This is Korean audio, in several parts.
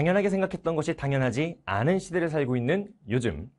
당연하게 생각했던 것이 당연하지 않은 시대를 살고 있는 요즘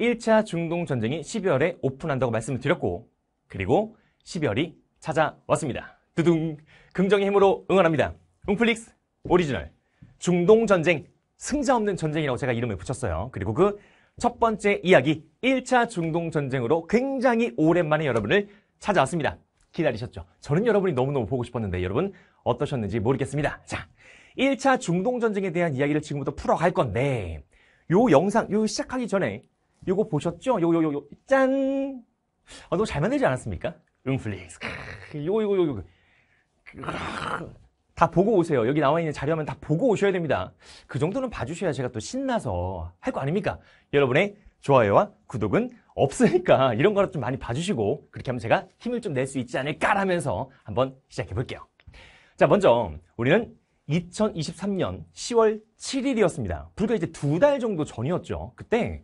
1차 중동 전쟁이 12월에 오픈한다고 말씀을 드렸고 그리고 12월이 찾아왔습니다. 두둥 긍정의 힘으로 응원합니다. 웅플릭스 오리지널 중동 전쟁 승자 없는 전쟁이라고 제가 이름을 붙였어요. 그리고 그 첫 번째 이야기 1차 중동 전쟁으로 굉장히 오랜만에 여러분을 찾아왔습니다. 기다리셨죠? 저는 여러분이 너무너무 보고 싶었는데 여러분 어떠셨는지 모르겠습니다. 자, 1차 중동전쟁에 대한 이야기를 지금부터 풀어갈 건데 요 영상 요 시작하기 전에 요거 보셨죠? 요 요요요 짠! 아, 너잘 만들지 않았습니까? 응플릭스 요거 요거 요거 다 보고 오세요. 여기 나와 있는 자료면 다 보고 오셔야 됩니다. 그 정도는 봐주셔야 제가 또 신나서 할 거 아닙니까? 여러분의 좋아요와 구독은 없으니까 이런 거라도 좀 많이 봐주시고 그렇게 하면 제가 힘을 좀 낼 수 있지 않을까라면서 한번 시작해 볼게요. 자, 먼저 우리는 2023년 10월 7일이었습니다. 불과 이제 두 달 정도 전이었죠. 그때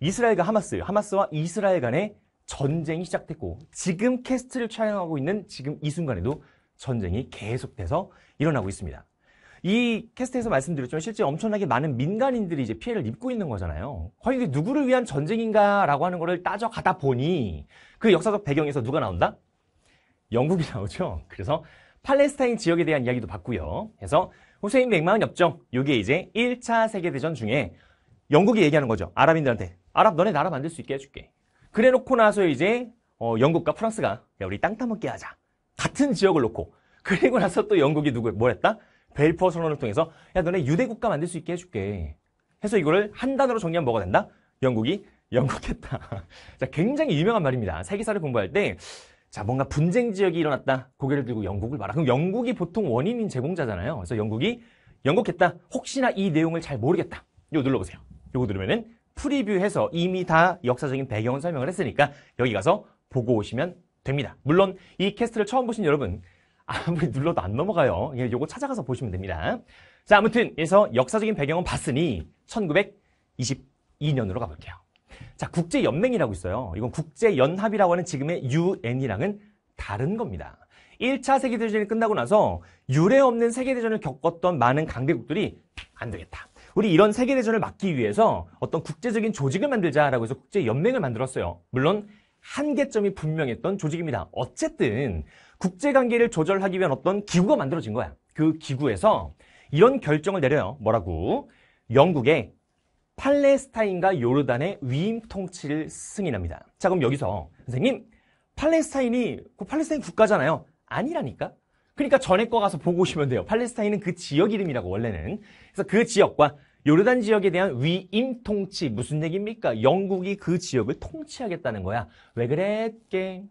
이스라엘과 하마스, 하마스와 이스라엘 간의 전쟁이 시작됐고 지금 캐스트를 촬영하고 있는 지금 이 순간에도 전쟁이 계속돼서 일어나고 있습니다. 이 캐스트에서 말씀드렸지만 실제 엄청나게 많은 민간인들이 이제 피해를 입고 있는 거잖아요. 과연 이게 누구를 위한 전쟁인가라고 하는 거를 따져가다 보니 그 역사적 배경에서 누가 나온다? 영국이 나오죠. 그래서 팔레스타인 지역에 대한 이야기도 봤고요. 그래서 후세인 백마흔 협정, 이게 이제 1차 세계대전 중에 영국이 얘기하는 거죠. 아랍인들한테. 아랍 너네 나라 만들 수 있게 해줄게. 그래 놓고 나서 이제 어, 영국과 프랑스가 야 우리 땅따먹게 하자. 같은 지역을 놓고 그리고 나서 또 영국이 누구 뭘 했다? 벨포 선언을 통해서 야 너네 유대 국가 만들 수 있게 해줄게. 해서 이거를 한 단어로 정리하면 뭐가 된다? 영국이 영국했다. 자, 굉장히 유명한 말입니다. 세계사를 공부할 때 자, 뭔가 분쟁 지역이 일어났다. 고개를 들고 영국을 봐라. 그럼 영국이 보통 원인인 제공자잖아요. 그래서 영국이 영국했다. 혹시나 이 내용을 잘 모르겠다. 이거 눌러보세요. 이거 누르면은 프리뷰해서 이미 다 역사적인 배경을 설명을 했으니까 여기 가서 보고 오시면 됩니다. 물론 이 캐스트를 처음 보신 여러분 아무리 눌러도 안 넘어가요. 예, 요거 찾아가서 보시면 됩니다. 자, 아무튼 그래서 역사적인 배경은 봤으니 1922년으로 가볼게요. 자, 국제연맹이라고 있어요. 이건 국제연합이라고 하는 지금의 UN이랑은 다른 겁니다. 1차 세계대전이 끝나고 나서 유례 없는 세계대전을 겪었던 많은 강대국들이 안 되겠다. 우리 이런 세계대전을 막기 위해서 어떤 국제적인 조직을 만들자라고 해서 국제연맹을 만들었어요. 물론 한계점이 분명했던 조직입니다. 어쨌든 국제관계를 조절하기 위한 어떤 기구가 만들어진 거야. 그 기구에서 이런 결정을 내려요. 뭐라고? 영국의 팔레스타인과 요르단의 위임 통치를 승인합니다. 자, 그럼 여기서 선생님, 팔레스타인이 그 팔레스타인 국가잖아요. 아니라니까. 그러니까 전에 거 가서 보고 오시면 돼요. 팔레스타인은 그 지역 이름이라고 원래는. 그래서 그 지역과 요르단 지역에 대한 위임 통치 무슨 얘기입니까? 영국이 그 지역을 통치하겠다는 거야. 왜 그랬게?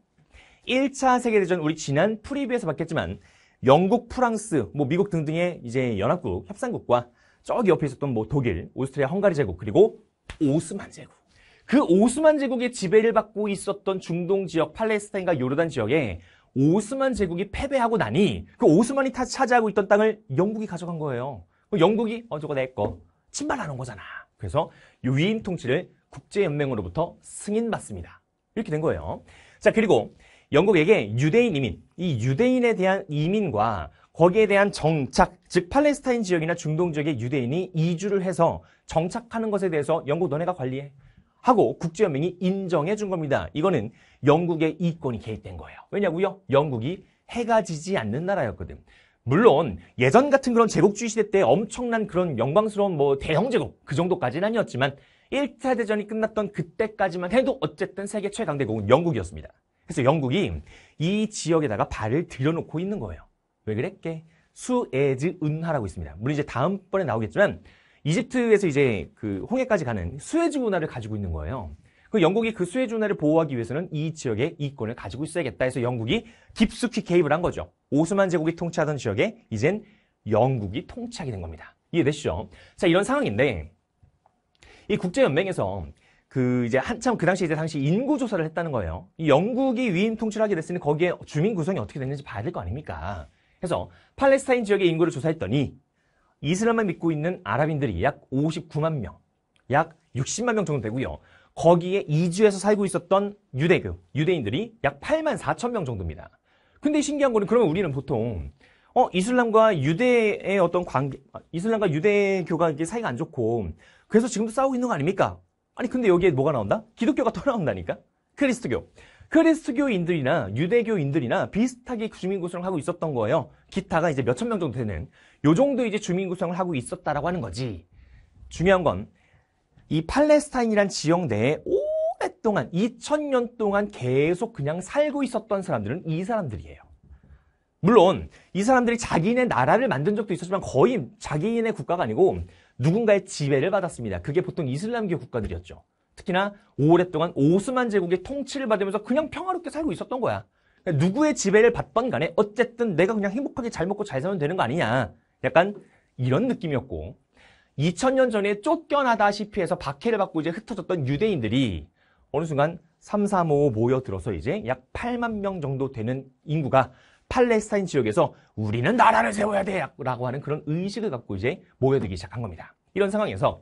1차 세계대전 우리 지난 프리뷰에서 봤겠지만 영국, 프랑스, 뭐 미국 등등의 이제 연합국, 협상국과 저기 옆에 있었던 뭐 독일, 오스트리아, 헝가리 제국, 그리고 오스만 제국. 그 오스만 제국의 지배를 받고 있었던 중동 지역, 팔레스타인과 요르단 지역에 오스만 제국이 패배하고 나니 그 오스만이 다 차지하고 있던 땅을 영국이 가져간 거예요. 그 영국이 어 저거 내거 침발하는 거잖아. 그래서 유인 통치를 국제연맹으로부터 승인받습니다. 이렇게 된 거예요. 자 그리고 영국에게 유대인 이민, 이 유대인에 대한 이민과 거기에 대한 정착, 즉 팔레스타인 지역이나 중동 지역의 유대인이 이주를 해서 정착하는 것에 대해서 영국 너네가 관리해. 하고 국제연맹이 인정해 준 겁니다. 이거는 영국의 이권이 개입된 거예요. 왜냐고요? 영국이 해가 지지 않는 나라였거든. 물론 예전 같은 그런 제국주의 시대 때 엄청난 그런 영광스러운 뭐 대형 제국 그 정도까지는 아니었지만 1차 대전이 끝났던 그때까지만 해도 어쨌든 세계 최강대국은 영국이었습니다. 그래서 영국이 이 지역에다가 발을 들여놓고 있는 거예요. 왜 그랬게? 수에즈 운하라고 있습니다. 물론 이제 다음번에 나오겠지만 이집트에서 이제 그 홍해까지 가는 수에즈 운하를 가지고 있는 거예요. 그 영국이 그 수에즈 운하를 보호하기 위해서는 이 지역의 이권을 가지고 있어야겠다 해서 영국이 깊숙이 개입을 한 거죠. 오스만 제국이 통치하던 지역에 이젠 영국이 통치하게 된 겁니다. 이해되시죠? 자, 이런 상황인데 이 국제연맹에서 그 이제 한참 그 당시 이제 당시 인구 조사를 했다는 거예요. 이 영국이 위임 통치를 하게 됐으니 거기에 주민 구성이 어떻게 됐는지 봐야 될 거 아닙니까? 해서 팔레스타인 지역의 인구를 조사했더니 이슬람을 믿고 있는 아랍인들이 약 59만 명, 약 60만 명 정도 되고요. 거기에 이주해서 살고 있었던 유대교, 유대인들이 약 8만 4천 명 정도입니다. 근데 신기한 거는 그러면 우리는 보통 어 이슬람과 유대의 어떤 관계, 아, 이슬람과 유대교가 이게 사이가 안 좋고 그래서 지금도 싸우고 있는 거 아닙니까? 아니 근데 여기에 뭐가 나온다? 기독교가 또 나온다니까? 크리스트교. 크리스교인들이나 유대교인들이나 비슷하게 주민 구성을 하고 있었던 거예요. 기타가 이제 몇천 명 정도 되는 요 정도 이제 주민 구성을 하고 있었다라고 하는 거지. 중요한 건 이 팔레스타인이란 지역 내에 오랫동안 2000년 동안 계속 그냥 살고 있었던 사람들은 이 사람들이에요. 물론 이 사람들이 자기네 나라를 만든 적도 있었지만 거의 자기네 국가가 아니고 누군가의 지배를 받았습니다. 그게 보통 이슬람교 국가들이었죠. 특히나 오랫동안 오스만 제국의 통치를 받으면서 그냥 평화롭게 살고 있었던 거야. 그러니까 누구의 지배를 받던 간에 어쨌든 내가 그냥 행복하게 잘 먹고 잘 살면 되는 거 아니냐. 약간 이런 느낌이었고 2000년 전에 쫓겨나다시피 해서 박해를 받고 이제 흩어졌던 유대인들이 어느 순간 335 모여들어서 이제 약 8만 명 정도 되는 인구가 팔레스타인 지역에서 우리는 나라를 세워야 돼! 라고 하는 그런 의식을 갖고 이제 모여들기 시작한 겁니다. 이런 상황에서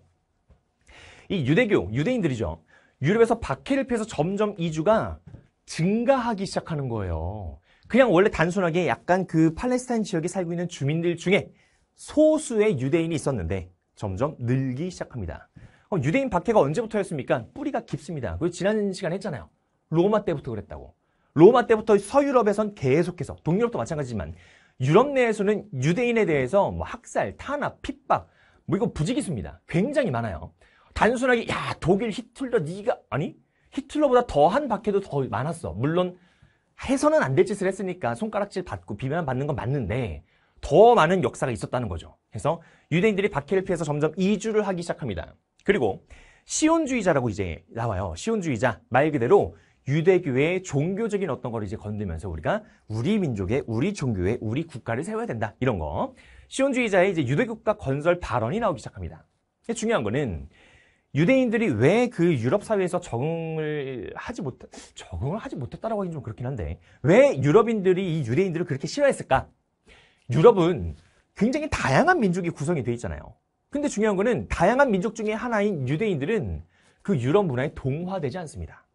이 유대교, 유대인들이죠. 유럽에서 박해를 피해서 점점 이주가 증가하기 시작하는 거예요. 그냥 원래 단순하게 약간 그 팔레스타인 지역에 살고 있는 주민들 중에 소수의 유대인이 있었는데 점점 늘기 시작합니다. 어, 유대인 박해가 언제부터였습니까? 뿌리가 깊습니다. 그리고 지난 시간에 했잖아요. 로마 때부터 그랬다고. 로마 때부터 서유럽에선 계속해서 동유럽도 마찬가지지만 유럽 내에서는 유대인에 대해서 뭐 학살, 탄압, 핍박 뭐 이거 부지기수입니다. 굉장히 많아요. 단순하게 야 독일 히틀러 네가 아니 히틀러보다 더한 박해도 더 많았어. 물론 해서는 안 될 짓을 했으니까 손가락질 받고 비난 받는 건 맞는데 더 많은 역사가 있었다는 거죠. 그래서 유대인들이 박해를 피해서 점점 이주를 하기 시작합니다. 그리고 시온주의자라고 이제 나와요. 시온주의자 말 그대로 유대교의 종교적인 어떤 걸 이제 건드면서 우리가 우리 민족의 우리 종교의 우리 국가를 세워야 된다 이런 거 시온주의자의 이제 유대국가 건설 발언이 나오기 시작합니다. 중요한 거는 유대인들이 왜 그 유럽 사회에서 적응을 하지 못 적응을 하지 못했다라고 하긴 좀 그렇긴 한데 왜 유럽인들이 이 유대인들을 그렇게 싫어했을까? 유럽은 굉장히 다양한 민족이 구성이 되어 있잖아요. 근데 중요한 거는 다양한 민족 중에 하나인 유대인들은 그 유럽 문화에 동화되지 않습니다.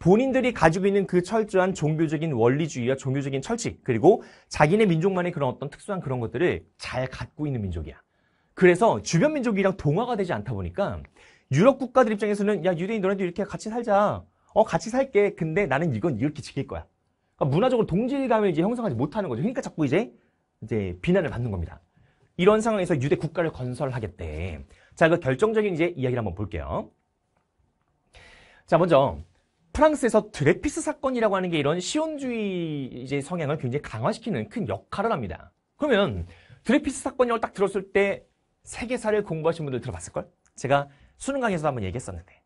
본인들이 가지고 있는 그 철저한 종교적인 원리주의와 종교적인 철칙 그리고 자기네 민족만의 그런 어떤 특수한 그런 것들을 잘 갖고 있는 민족이야. 그래서 주변 민족이랑 동화가 되지 않다 보니까 유럽 국가들 입장에서는 야 유대인 너네도 이렇게 같이 살자 어 같이 살게 근데 나는 이건 이렇게 지킬 거야 그러니까 문화적으로 동질감을 이제 형성하지 못하는 거죠 그러니까 자꾸 이제 이제 비난을 받는 겁니다 이런 상황에서 유대 국가를 건설하겠대 자 그 결정적인 이제 이야기를 한번 볼게요 자 먼저 프랑스에서 드레피스 사건이라고 하는 게 이런 시온주의 이제 성향을 굉장히 강화시키는 큰 역할을 합니다 그러면 드레피스 사건이딱 들었을 때 세계사를 공부하신 분들 들어봤을걸? 제가 수능 강의에서 한번 얘기했었는데.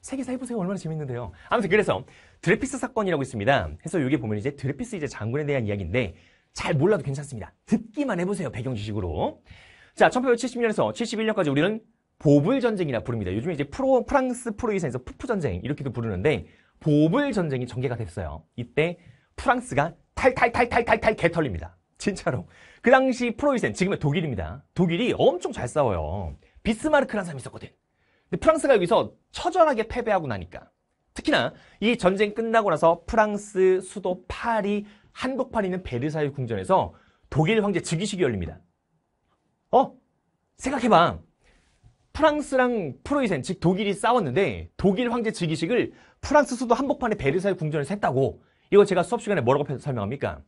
세계사 해보세요. 얼마나 재밌는데요. 아무튼 그래서 드레피스 사건이라고 있습니다. 해서 여기 보면 이제 드레피스 이제 장군에 대한 이야기인데 잘 몰라도 괜찮습니다. 듣기만 해보세요. 배경 지식으로. 자, 1870년에서 71년까지 우리는 보불 전쟁이라 부릅니다. 요즘에 이제 프로, 프랑스 프로이사에서 푸프 전쟁 이렇게도 부르는데 보불 전쟁이 전개가 됐어요. 이때 프랑스가 탈탈탈탈탈탈 개털립니다. 진짜로. 그 당시 프로이센, 지금의 독일입니다. 독일이 엄청 잘 싸워요. 비스마르크라는 사람이 있었거든. 근데 프랑스가 여기서 처절하게 패배하고 나니까 특히나 이 전쟁 끝나고 나서 프랑스 수도 파리 한복판 있는 베르사유 궁전에서 독일 황제 즉위식이 열립니다. 어? 생각해봐. 프랑스랑 프로이센, 즉 독일이 싸웠는데 독일 황제 즉위식을 프랑스 수도 한복판의 베르사유 궁전에서 했다고 이거 제가 수업 시간에 뭐라고 설명합니까?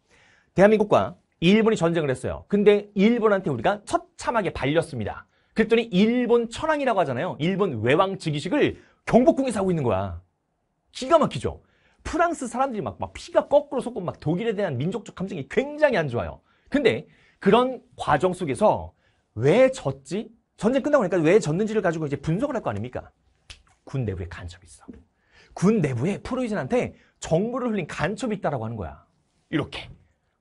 대한민국과 일본이 전쟁을 했어요. 근데 일본한테 우리가 처참하게 발렸습니다. 그랬더니 일본 천황이라고 하잖아요. 일본 외왕 즉위식을 경복궁에사고 있는 거야. 기가 막히죠. 프랑스 사람들이 막, 막 피가 거꾸로 솟고 막 독일에 대한 민족적 감정이 굉장히 안 좋아요. 근데 그런 과정 속에서 왜 졌지? 전쟁 끝나고 나니까 왜 졌는지를 가지고 이제 분석을 할 거 아닙니까? 군 내부에 간첩이 있어. 군 내부에 프로이즌한테 정보를 흘린 간첩이 있다라고 하는 거야. 이렇게.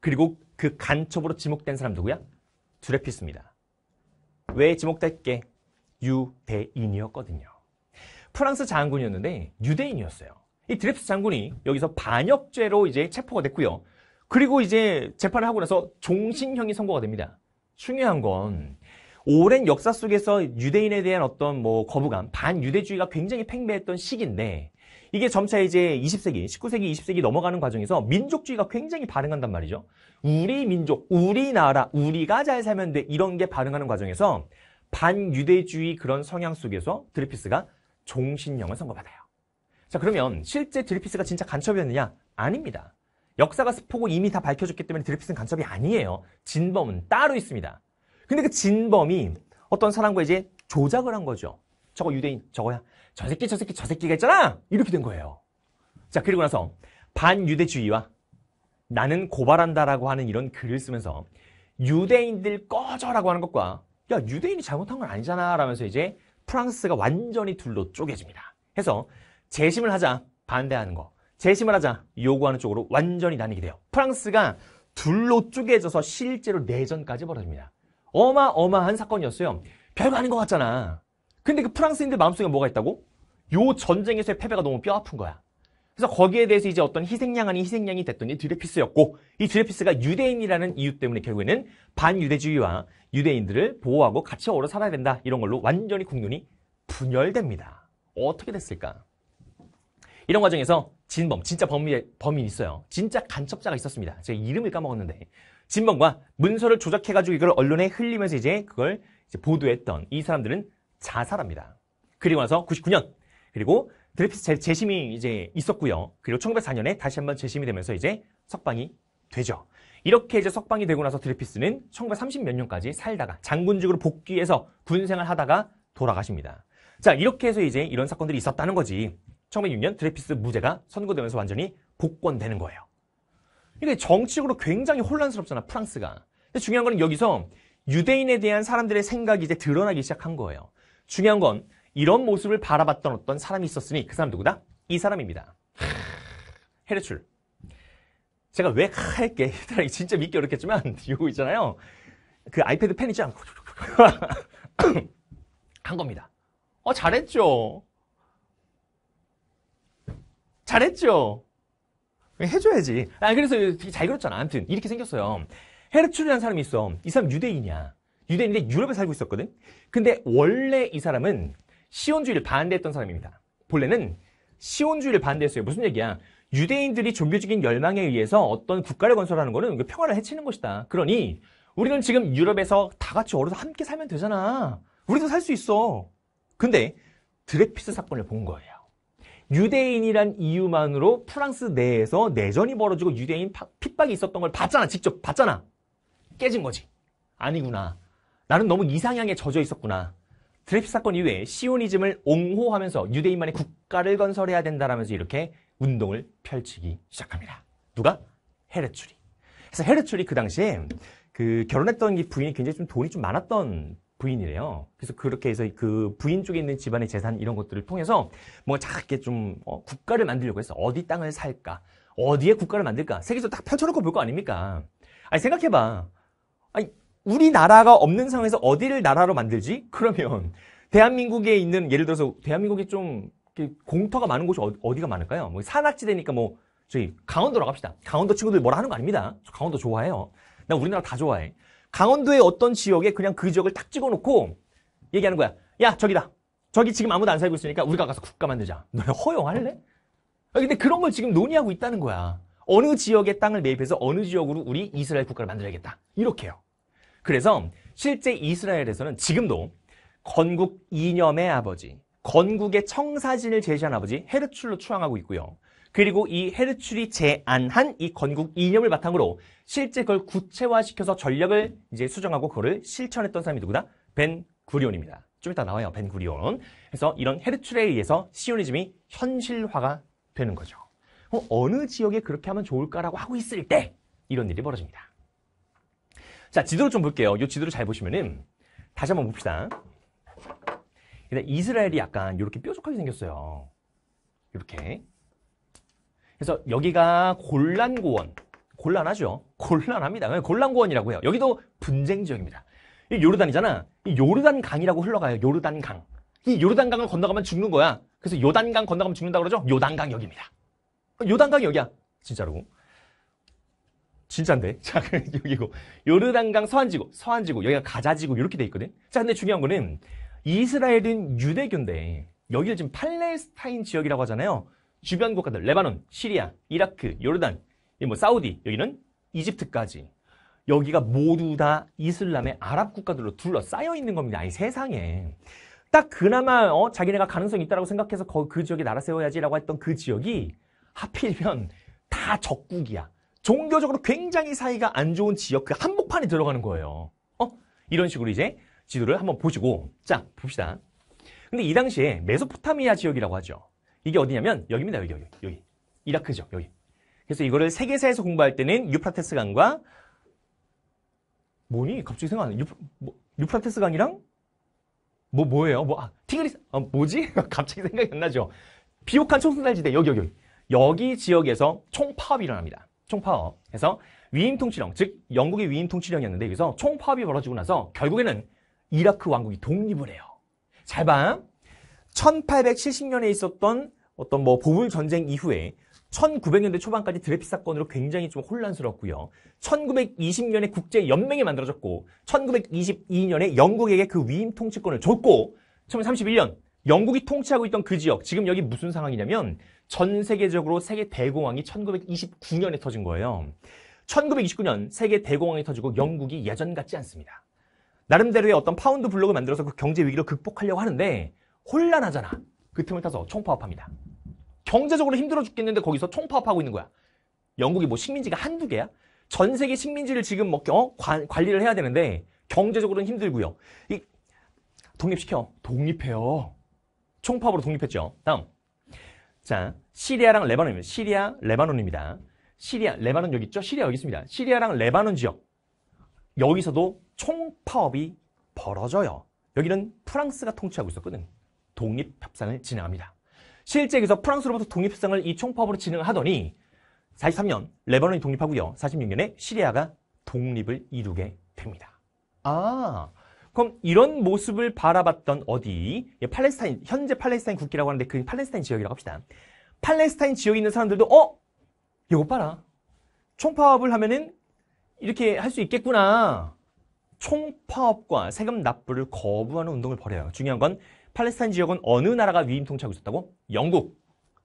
그리고 그 간첩으로 지목된 사람 누구야? 두레피스입니다. 왜 지목됐게? 유대인이었거든요. 프랑스 장군이었는데 유대인이었어요. 이드레스 장군이 여기서 반역죄로 이제 체포가 됐고요. 그리고 이제 재판을 하고 나서 종신형이 선고가 됩니다. 중요한 건 오랜 역사 속에서 유대인에 대한 어떤 뭐 거부감, 반유대주의가 굉장히 팽배했던 시기인데 이게 점차 이제 20세기, 19세기, 20세기 넘어가는 과정에서 민족주의가 굉장히 반응한단 말이죠. 우리 민족, 우리나라, 우리가 잘 살면 돼 이런 게반응하는 과정에서 반유대주의 그런 성향 속에서 드리피스가 종신령을 선고받아요. 자 그러면 실제 드리피스가 진짜 간첩이었느냐? 아닙니다. 역사가 스포고 이미 다 밝혀졌기 때문에 드리피스는 간첩이 아니에요. 진범은 따로 있습니다. 근데 그 진범이 어떤 사람과 이제 조작을 한 거죠. 저거 유대인, 저거야. 저 새끼, 저 새끼, 저 새끼가 있잖아! 이렇게 된 거예요. 자, 그리고 나서 반유대주의와 나는 고발한다라고 하는 이런 글을 쓰면서 유대인들 꺼져라고 하는 것과 야, 유대인이 잘못한 건 아니잖아 라면서 이제 프랑스가 완전히 둘로 쪼개집니다. 해서 재심을 하자 반대하는 거, 재심을 하자 요구하는 쪽으로 완전히 나뉘게 돼요. 프랑스가 둘로 쪼개져서 실제로 내전까지 벌어집니다. 어마어마한 사건이었어요. 별거 아닌 것 같잖아. 근데 그 프랑스인들 마음속에 뭐가 있다고? 요 전쟁에서의 패배가 너무 뼈아픈 거야. 그래서 거기에 대해서 이제 어떤 희생양 아닌 희생양이 됐더니 드레피스였고 이 드레피스가 유대인이라는 이유 때문에 결국에는 반유대주의와 유대인들을 보호하고 같이 어우러 살아야 된다 이런 걸로 완전히 국론이 분열됩니다. 어떻게 됐을까? 이런 과정에서 진범, 진짜 범인, 범인 있어요. 진짜 간첩자가 있었습니다. 제가 이름을 까먹었는데 진범과 문서를 조작해가지고 이걸 언론에 흘리면서 이제 그걸 이제 보도했던 이 사람들은 자살합니다. 그리고 나서 99년 그리고 드레피스 재심이 이제 있었고요. 그리고 1904년에 다시 한번 재심이 되면서 이제 석방이 되죠. 이렇게 이제 석방이 되고 나서 드레피스는 1930 몇 년까지 살다가 장군직으로 복귀해서 군생활 하다가 돌아가십니다. 자 이렇게 해서 이제 이런 사건들이 있었다는 거지. 1906년 드레피스 무죄가 선고되면서 완전히 복권되는 거예요. 이게 정치적으로 굉장히 혼란스럽잖아 프랑스가. 근데 중요한 거는 여기서 유대인에 대한 사람들의 생각이 이제 드러나기 시작한 거예요. 중요한 건 이런 모습을 바라봤던 어떤 사람이 있었으니 그 사람 누구다? 이 사람입니다. 해르출 제가 왜 할게 진짜 믿기 어렵겠지만 이거 있잖아요. 그 아이패드 펜 있지 않고 한 겁니다. 어 잘했죠. 잘했죠. 해줘야지. 아 그래서 되게 잘 그렸잖아. 아무튼 이렇게 생겼어요. 헤르출이라는 사람이 있어. 이 사람 유대인이야. 유대인인데 유럽에 살고 있었거든. 근데 원래 이 사람은 시온주의를 반대했던 사람입니다. 본래는 시온주의를 반대했어요. 무슨 얘기야? 유대인들이 종교적인 열망에 의해서 어떤 국가를 건설하는 거는 평화를 해치는 것이다. 그러니 우리는 지금 유럽에서 다 같이 어려서 함께 살면 되잖아. 우리도 살 수 있어. 근데 드레피스 사건을 본 거예요. 유대인이란 이유만으로 프랑스 내에서 내전이 벌어지고 유대인 핍박이 있었던 걸 봤잖아. 직접 봤잖아. 깨진 거지. 아니구나. 나는 너무 이상향에 젖어 있었구나. 드레이 사건 이후에 시오니즘을 옹호하면서 유대인만의 국가를 건설해야 된다라면서 이렇게 운동을 펼치기 시작합니다. 누가? 헤르출이. 그래서 헤르출이 그 당시에 그 결혼했던 이 부인이 굉장히 좀 돈이 좀 많았던 부인이래요. 그래서 그렇게 해서 그 부인 쪽에 있는 집안의 재산 이런 것들을 통해서 뭔가 작게 좀 어, 국가를 만들려고 해서 어디 땅을 살까? 어디에 국가를 만들까? 세계적으로 딱 펼쳐놓고 볼 거 아닙니까? 아니 생각해봐. 아니 우리나라가 없는 상황에서 어디를 나라로 만들지? 그러면 대한민국에 있는 예를 들어서 대한민국에좀 공터가 많은 곳이 어, 어디가 많을까요? 뭐 산악지대니까 뭐 저희 강원도로 갑시다. 강원도 친구들 뭐라 하는 거 아닙니다. 강원도 좋아해요. 나 우리나라 다 좋아해. 강원도의 어떤 지역에 그냥 그 지역을 딱 찍어놓고 얘기하는 거야. 야 저기다. 저기 지금 아무도 안 살고 있으니까 우리가 가서 국가 만들자. 너 허용할래? 아, 근데 그런 걸 지금 논의하고 있다는 거야. 어느 지역의 땅을 매입해서 어느 지역으로 우리 이스라엘 국가를 만들어야겠다. 이렇게요. 그래서 실제 이스라엘에서는 지금도 건국 이념의 아버지, 건국의 청사진을 제시한 아버지 헤르출로 추앙하고 있고요. 그리고 이 헤르출이 제안한 이 건국 이념을 바탕으로 실제 그걸 구체화시켜서 전략을 이제 수정하고 그거를 실천했던 사람이 누구다? 벤 구리온입니다. 좀 이따 나와요. 벤 구리온. 그래서 이런 헤르출에 의해서 시오니즘이 현실화가 되는 거죠. 어, 어느 지역에 그렇게 하면 좋을까라고 하고 있을 때 이런 일이 벌어집니다. 자, 지도를 좀 볼게요. 이 지도를 잘 보시면은 다시 한번 봅시다. 근데 이스라엘이 약간 이렇게 뾰족하게 생겼어요. 이렇게. 그래서 여기가 곤란고원. 곤란하죠. 곤란합니다. 곤란고원이라고 해요. 여기도 분쟁 지역입니다. 이 요르단이잖아. 이 요르단 강이라고 흘러가요. 요르단 강. 이 요르단 강을 건너가면 죽는 거야. 그래서 요단강 건너가면 죽는다 그러죠? 요단강 여기입니다. 어, 요단강 여기야. 진짜로. 진짜인데. 자, 여기고. 요르단강 서한지구서한지구 여기가 가자지구, 이렇게 돼 있거든. 자, 근데 중요한 거는 이스라엘은 유대교인데, 여기를 지금 팔레스타인 지역이라고 하잖아요. 주변 국가들, 레바논, 시리아, 이라크, 요르단, 뭐, 사우디, 여기는 이집트까지. 여기가 모두 다 이슬람의 아랍 국가들로 둘러싸여 있는 겁니다. 이 세상에. 딱 그나마 어, 자기네가 가능성이 있다고 생각해서 그, 그 지역에 나라 세워야지라고 했던 그 지역이 하필이면 다 적국이야. 종교적으로 굉장히 사이가 안 좋은 지역 그한복판에 들어가는 거예요. 어? 이런 식으로 이제 지도를 한번 보시고 자 봅시다. 근데 이 당시에 메소포타미아 지역이라고 하죠. 이게 어디냐면 여기입니다. 여기 여기 여기 이라크죠. 여기. 그래서 이거를 세계사에서 공부할 때는 유프라테스 강과 뭐니 갑자기 생각나는 유프, 뭐, 유프라테스 강이랑 뭐 뭐예요? 뭐 아, 티그리스 아, 어, 뭐지? 갑자기 생각이 안 나죠. 비옥한 청순달지대 여기 여기 여기 지역에서 총파업이 일어납니다. 총파업. 에서 위임 통치령, 즉 영국의 위임 통치령이었는데 여기서 총파업이 벌어지고 나서 결국에는 이라크 왕국이 독립을 해요. 잘 봐. 1870년에 있었던 어떤 뭐 보물 전쟁 이후에 1900년대 초반까지 드레피 사건으로 굉장히 좀 혼란스럽고요. 1920년에 국제 연맹이 만들어졌고 1922년에 영국에게 그 위임 통치권을 줬고 1931년 영국이 통치하고 있던 그 지역, 지금 여기 무슨 상황이냐면 전 세계적으로 세계 대공황이 1929년에 터진 거예요. 1929년 세계 대공황이 터지고 영국이 예전 같지 않습니다. 나름대로의 어떤 파운드 블록을 만들어서 그 경제 위기를 극복하려고 하는데 혼란하잖아. 그 틈을 타서 총파업합니다. 경제적으로 힘들어 죽겠는데 거기서 총파업하고 있는 거야. 영국이 뭐 식민지가 한두 개야? 전 세계 식민지를 지금 뭐 어? 관, 리를 해야 되는데 경제적으로는 힘들고요. 이 독립시켜. 독립해요. 총파업으로 독립했죠. 다음. 자, 시리아랑 레바논입니다. 시리아, 레바논입니다. 시리아, 레바논 여기 있죠? 시리아 여기 있습니다. 시리아랑 레바논 지역. 여기서도 총파업이 벌어져요. 여기는 프랑스가 통치하고 있었거든. 독립협상을 진행합니다. 실제 여기서 프랑스로부터 독립협상을 이 총파업으로 진행하더니 43년 레바논이 독립하고요. 46년에 시리아가 독립을 이루게 됩니다. 아, 그럼 이런 모습을 바라봤던 어디 예, 팔레스타인 현재 팔레스타인 국기라고 하는데 그 팔레스타인 지역이라고 합시다. 팔레스타인 지역에 있는 사람들도 어 이거 봐라 총파업을 하면은 이렇게 할 수 있겠구나. 총파업과 세금 납부를 거부하는 운동을 벌여요. 중요한 건 팔레스타인 지역은 어느 나라가 위임 통치하고 있었다고? 영국.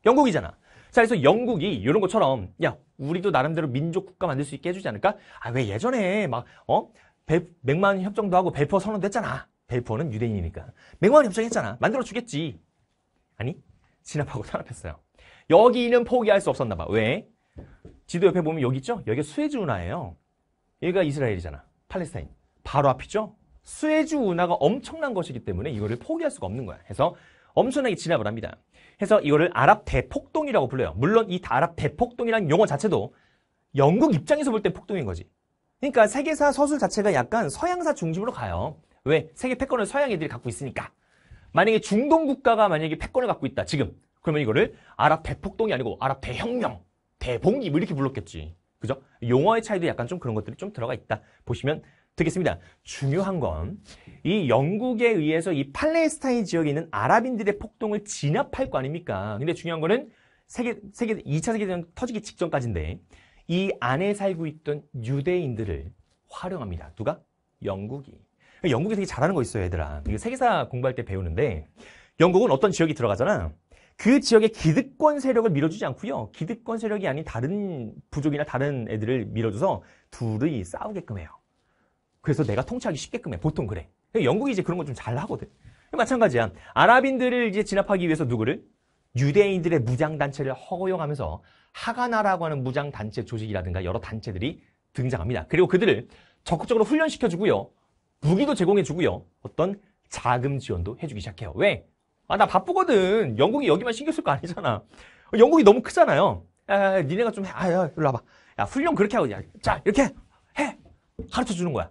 영국이잖아. 자, 그래서 영국이 이런 것처럼 야 우리도 나름대로 민족 국가 만들 수 있게 해주지 않을까? 아 왜 예전에 막어 배, 맥만 협정도 하고 벨퍼 선언도 했잖아. 베 벨퍼는 유대인이니까. 맥만 협정했잖아. 만들어 주겠지. 아니, 진압하고 탄압했어요. 여기는 포기할 수 없었나 봐. 왜? 지도 옆에 보면 여기 있죠? 여기가 스웨즈 운하예요. 여기가 이스라엘이잖아. 팔레스타인. 바로 앞이죠? 스웨즈 운하가 엄청난 것이기 때문에 이거를 포기할 수가 없는 거야. 그래서 엄청나게 진압을 합니다. 해서 이거를 아랍 대폭동이라고 불러요. 물론 이 아랍 대폭동이라는 용어 자체도 영국 입장에서 볼 때 폭동인 거지. 그러니까 세계사 서술 자체가 약간 서양사 중심으로 가요. 왜? 세계 패권을 서양 애들이 갖고 있으니까. 만약에 중동 국가가 만약에 패권을 갖고 있다, 지금. 그러면 이거를 아랍 대폭동이 아니고 아랍 대혁명, 대봉기 뭐 이렇게 불렀겠지. 그죠? 용어의 차이도 약간 좀 그런 것들이 좀 들어가 있다. 보시면 되겠습니다. 중요한 건 이 영국에 의해서 이 팔레스타인 지역에 있는 아랍인들의 폭동을 진압할 거 아닙니까? 근데 중요한 거는 세계 세계 2차 세계대전 터지기 직전까지인데 이 안에 살고 있던 유대인들을 활용합니다. 누가? 영국이. 영국이 되게 잘하는 거 있어요, 얘들아. 이거 세계사 공부할 때 배우는데 영국은 어떤 지역이 들어가잖아. 그 지역의 기득권 세력을 밀어주지 않고요. 기득권 세력이 아닌 다른 부족이나 다른 애들을 밀어줘서 둘이 싸우게끔 해요. 그래서 내가 통치하기 쉽게끔 해. 보통 그래. 영국이 이제 그런 거 좀 잘 하거든. 마찬가지야. 아랍인들을 이제 진압하기 위해서 누구를? 유대인들의 무장단체를 허용하면서 하가나라고 하는 무장단체 조직이라든가 여러 단체들이 등장합니다. 그리고 그들을 적극적으로 훈련시켜주고요. 무기도 제공해주고요. 어떤 자금 지원도 해주기 시작해요. 왜? 아, 나 바쁘거든. 영국이 여기만 신경 쓸 거 아니잖아. 영국이 너무 크잖아요. 야, 야, 야, 니네가 좀 해. 아, 야, 일로 와봐. 야, 훈련 그렇게 하고, 야, 자, 이렇게 해. 가르쳐 주는 거야.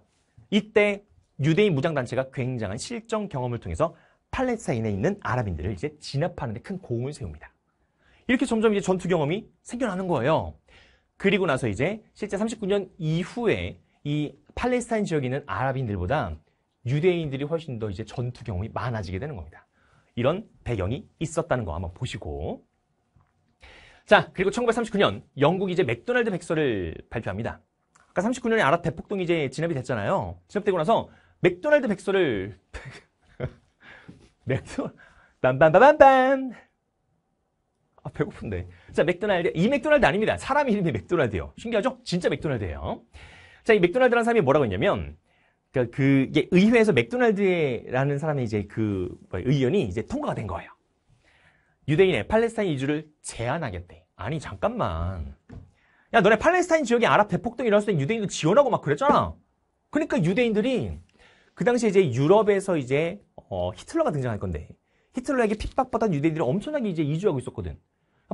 이때 유대인 무장단체가 굉장한 실전 경험을 통해서 팔레스타인에 있는 아랍인들을 이제 진압하는데 큰 공을 세웁니다. 이렇게 점점 이제 전투 경험이 생겨나는 거예요. 그리고 나서 이제 실제 39년 이후에 이 팔레스타인 지역에 있는 아랍인들보다 유대인들이 훨씬 더 이제 전투 경험이 많아지게 되는 겁니다. 이런 배경이 있었다는 거 한번 보시고 자, 그리고 1939년 영국이 이제 맥도날드 백서를 발표합니다. 아까 39년에 아랍 대폭동이 이제 진압이 됐잖아요. 진압되고 나서 맥도날드 백서를 맥도 빰빰빰빰빰 아, 배고픈데. 자, 맥도날드. 이 맥도날드 아닙니다. 사람 이름이 맥도날드요 신기하죠? 진짜 맥도날드예요. 자, 이 맥도날드라는 사람이 뭐라고 했냐면 그니까그 의회에서 맥도날드라는 사람의 이제 그 의견이 이제 통과가 된 거예요. 유대인의 팔레스타인 이주를 제한하겠대. 아니 잠깐만. 야 너네 팔레스타인 지역에 아랍 대폭동 이 일어났을 때유대인도 지원하고 막 그랬잖아. 그러니까 유대인들이 그 당시에 이제 유럽에서 이제 어, 히틀러가 등장할 건데 히틀러에게 핍박받던 유대인들이 엄청나게 이제 이주하고 있었거든.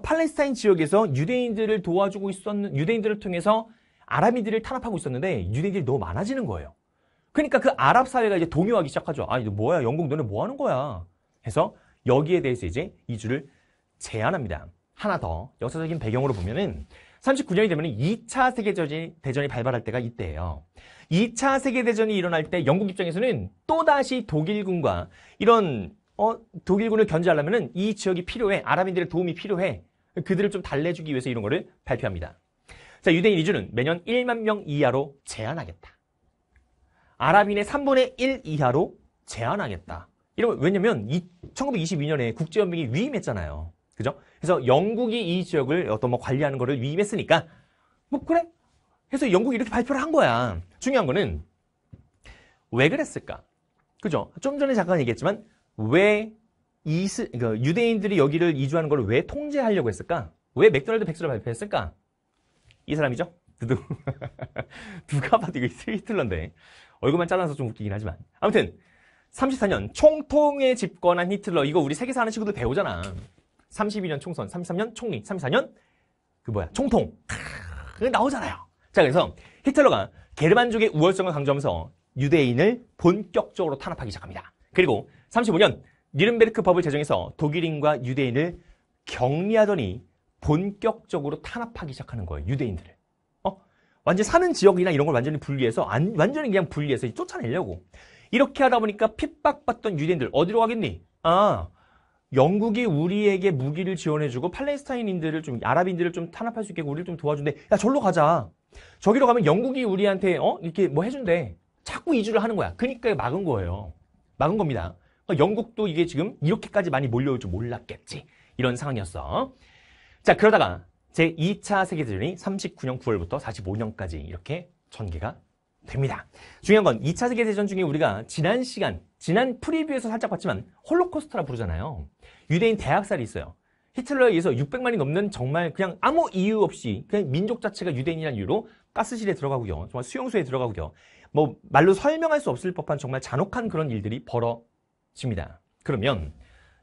팔레스타인 지역에서 유대인들을 도와주고 있었는 유대인들을 통해서 아랍인들을 탄압하고 있었는데 유대인들이 너무 많아지는 거예요. 그러니까 그 아랍 사회가 이제 동요하기 시작하죠. 아니 뭐야 영국 너네 뭐 하는 거야? 해서 여기에 대해서 이제 이주를 제안합니다 하나 더 역사적인 배경으로 보면은 39년이 되면 2차 세계대전이 대전이 발발할 때가 이때예요. 2차 세계대전이 일어날 때 영국 입장에서는 또다시 독일군과 이런 어, 독일군을 견제하려면 이 지역이 필요해. 아랍인들의 도움이 필요해. 그들을 좀 달래주기 위해서 이런 거를 발표합니다. 자, 유대인 이주는 매년 1만 명 이하로 제한하겠다. 아랍인의 3분의 1 이하로 제한하겠다. 이런 왜냐면 1922년에 국제연맹이 위임했잖아요. 그죠? 그래서 영국이 이 지역을 어떤 뭐 관리하는 거를 위임했으니까 뭐 그래? 해서 영국이 이렇게 발표를 한 거야. 중요한 거는 왜 그랬을까? 그죠? 좀 전에 잠깐 얘기했지만 왜 이스, 그니까 유대인들이 여기를 이주하는 걸 왜 통제하려고 했을까? 왜 맥도날드 백수를 발표했을까? 이 사람이죠? 두둥. 누가 봐도 이거 히틀러인데. 얼굴만 잘라서 좀 웃기긴 하지만. 아무튼, 34년 총통에 집권한 히틀러. 이거 우리 세계 사는 하 친구들 배우잖아. 32년 총선, 33년 총리, 34년 그 뭐야, 총통. 크, 나오잖아요. 자, 그래서 히틀러가 게르만족의 우월성을 강조하면서 유대인을 본격적으로 탄압하기 시작합니다. 그리고 35년 니른베르크 법을 제정해서 독일인과 유대인을 격리하더니 본격적으로 탄압하기 시작하는 거예요. 유대인들을. 어? 완전 사는 지역이나 이런 걸 완전히 분리해서 안, 완전히 그냥 분리해서 쫓아내려고. 이렇게 하다 보니까 핍박받던 유대인들 어디로 가겠니? 아, 영국이 우리에게 무기를 지원해주고 팔레스타인인들을 좀 아랍인들을 좀 탄압할 수 있게 우리를 좀 도와준대. 야, 절로 가자. 저기로 가면 영국이 우리한테 어 이렇게 뭐 해준대. 자꾸 이주를 하는 거야. 그러니까 막은 거예요. 막은 겁니다. 그러니까 영국도 이게 지금 이렇게까지 많이 몰려올 줄 몰랐겠지. 이런 상황이었어. 자, 그러다가 제2차 세계대전이 39년 9월부터 45년까지 이렇게 전개가 됩니다. 중요한 건 2차 세계대전 중에 우리가 지난 시간, 지난 프리뷰에서 살짝 봤지만 홀로코스트라 부르잖아요. 유대인 대학살이 있어요. 히틀러에 의해서 600만이 넘는 정말 그냥 아무 이유 없이 그냥 민족 자체가 유대인이라는 이유로 가스실에 들어가고요. 정말 수용소에 들어가고요. 뭐 말로 설명할 수 없을 법한 정말 잔혹한 그런 일들이 벌어집니다. 그러면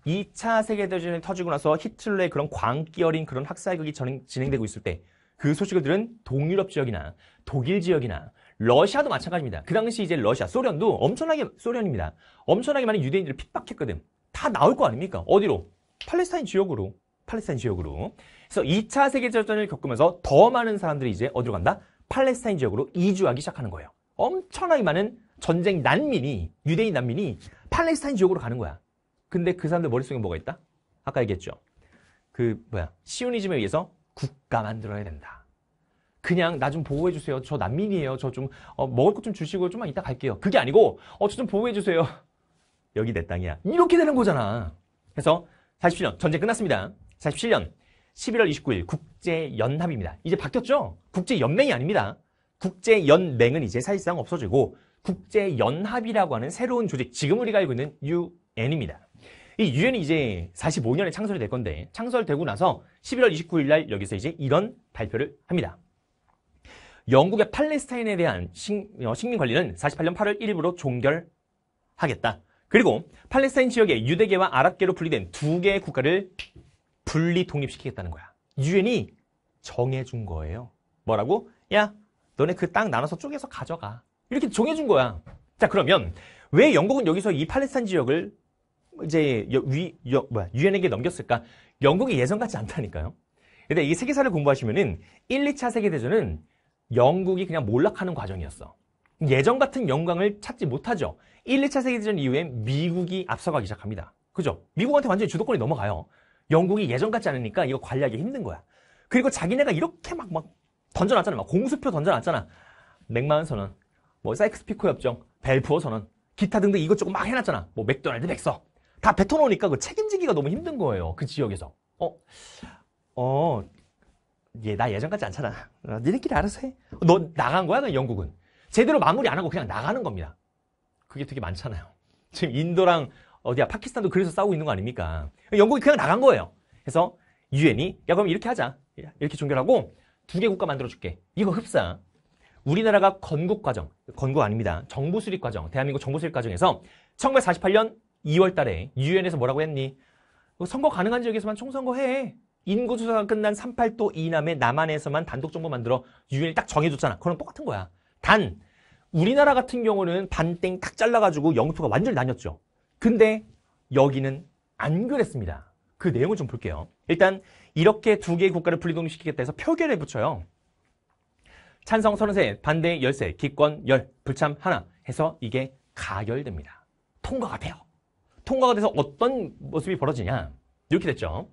2차 세계대전이 터지고 나서 히틀러의 그런 광기 어린 그런 학살극이 진행되고 있을 때 그 소식을 들은 동유럽 지역이나 독일 지역이나 러시아도 마찬가지입니다. 그 당시 이제 러시아, 소련도 엄청나게, 소련입니다. 엄청나게 많은 유대인들을 핍박했거든. 다 나올 거 아닙니까? 어디로? 팔레스타인 지역으로. 팔레스타인 지역으로. 그래서 2차 세계대전을 겪으면서 더 많은 사람들이 이제 어디로 간다? 팔레스타인 지역으로 이주하기 시작하는 거예요. 엄청나게 많은 전쟁 난민이 유대인 난민이 팔레스타인 지역으로 가는 거야. 근데 그 사람들 머릿속에 뭐가 있다? 아까 얘기했죠. 그 뭐야 시오니즘에 의해서 국가 만들어야 된다. 그냥 나 좀 보호해 주세요. 저 난민이에요. 저좀 어, 먹을 것 좀 주시고 좀만 이따 갈게요. 그게 아니고 어저 좀 보호해 주세요. 여기 내 땅이야. 이렇게 되는 거잖아. 그래서 47년 전쟁 끝났습니다. 47년 11월 29일 국제연합입니다. 이제 바뀌었죠? 국제연맹이 아닙니다. 국제연맹은 이제 사실상 없어지고 국제연합이라고 하는 새로운 조직, 지금 우리가 알고 있는 UN입니다. 이 유엔이 이제 45년에 창설이 될 건데 창설되고 나서 11월 29일 날 여기서 이제 이런 발표를 합니다. 영국의 팔레스타인에 대한 어, 식, 민 관리는 48년 8월 1일부로 종결하겠다. 그리고 팔레스타인 지역의 유대계와 아랍계로 분리된 두 개의 국가를 분리 독립시키겠다는 거야. 유엔이 정해준 거예요. 뭐라고? 야, 너네 그 땅 나눠서 쪼개서 가져가. 이렇게 정해준 거야. 자, 그러면 왜 영국은 여기서 이 팔레스타인 지역을 이제 위, 여, 뭐야, 유엔에게 넘겼을까? 영국이 예전 같지 않다니까요. 근데 이 세계사를 공부하시면은 1, 2차 세계대전은 영국이 그냥 몰락하는 과정이었어. 예전 같은 영광을 찾지 못하죠. 1, 2차 세계대전 이후에 미국이 앞서가기 시작합니다. 그죠? 미국한테 완전히 주도권이 넘어가요. 영국이 예전 같지 않으니까 이거 관리하기 힘든 거야. 그리고 자기네가 이렇게 막, 막 던져놨잖아. 막 공수표 던져놨잖아. 맥마흔 선언, 뭐 사이크스피코 협정, 벨푸어 선언, 기타 등등 이것저것 막 해놨잖아. 뭐 맥도날드 백서. 다 뱉어놓으니까 그 책임지기가 너무 힘든 거예요. 그 지역에서. 어, 어, 얘, 나 예전 같지 않잖아. 어, 니네끼리 알아서 해. 너 나간 거야, 너 영국은. 제대로 마무리 안 하고 그냥 나가는 겁니다. 그게 되게 많잖아요. 지금 인도랑 어디야, 파키스탄도 그래서 싸우고 있는 거 아닙니까? 영국이 그냥 나간 거예요. 그래서 유엔이, 야, 그럼 이렇게 하자. 이렇게 종결하고, 두개 국가 만들어줄게. 이거 흡사. 우리나라가 건국 과정, 건국 아닙니다. 정부 수립 과정, 대한민국 정부 수립 과정에서 1948년 2월 달에 유엔에서 뭐라고 했니? 그 선거 가능한 지역에서만 총선거해. 인구 조사가 끝난 38도 이남의 남한에서만 단독 정부 만들어 유엔이 딱 정해줬잖아. 그럼 똑같은 거야. 단 우리나라 같은 경우는 반땡 딱 잘라가지고 영토가 완전히 나뉘었죠. 근데 여기는 안 그랬습니다. 그 내용을 좀 볼게요. 일단 이렇게 두 개의 국가를 분리독립시키겠다 해서 표결에 붙여요. 찬성 33, 반대 13, 기권 10, 불참 하나 해서 이게 가결됩니다. 통과가 돼요. 통과가 돼서 어떤 모습이 벌어지냐. 이렇게 됐죠.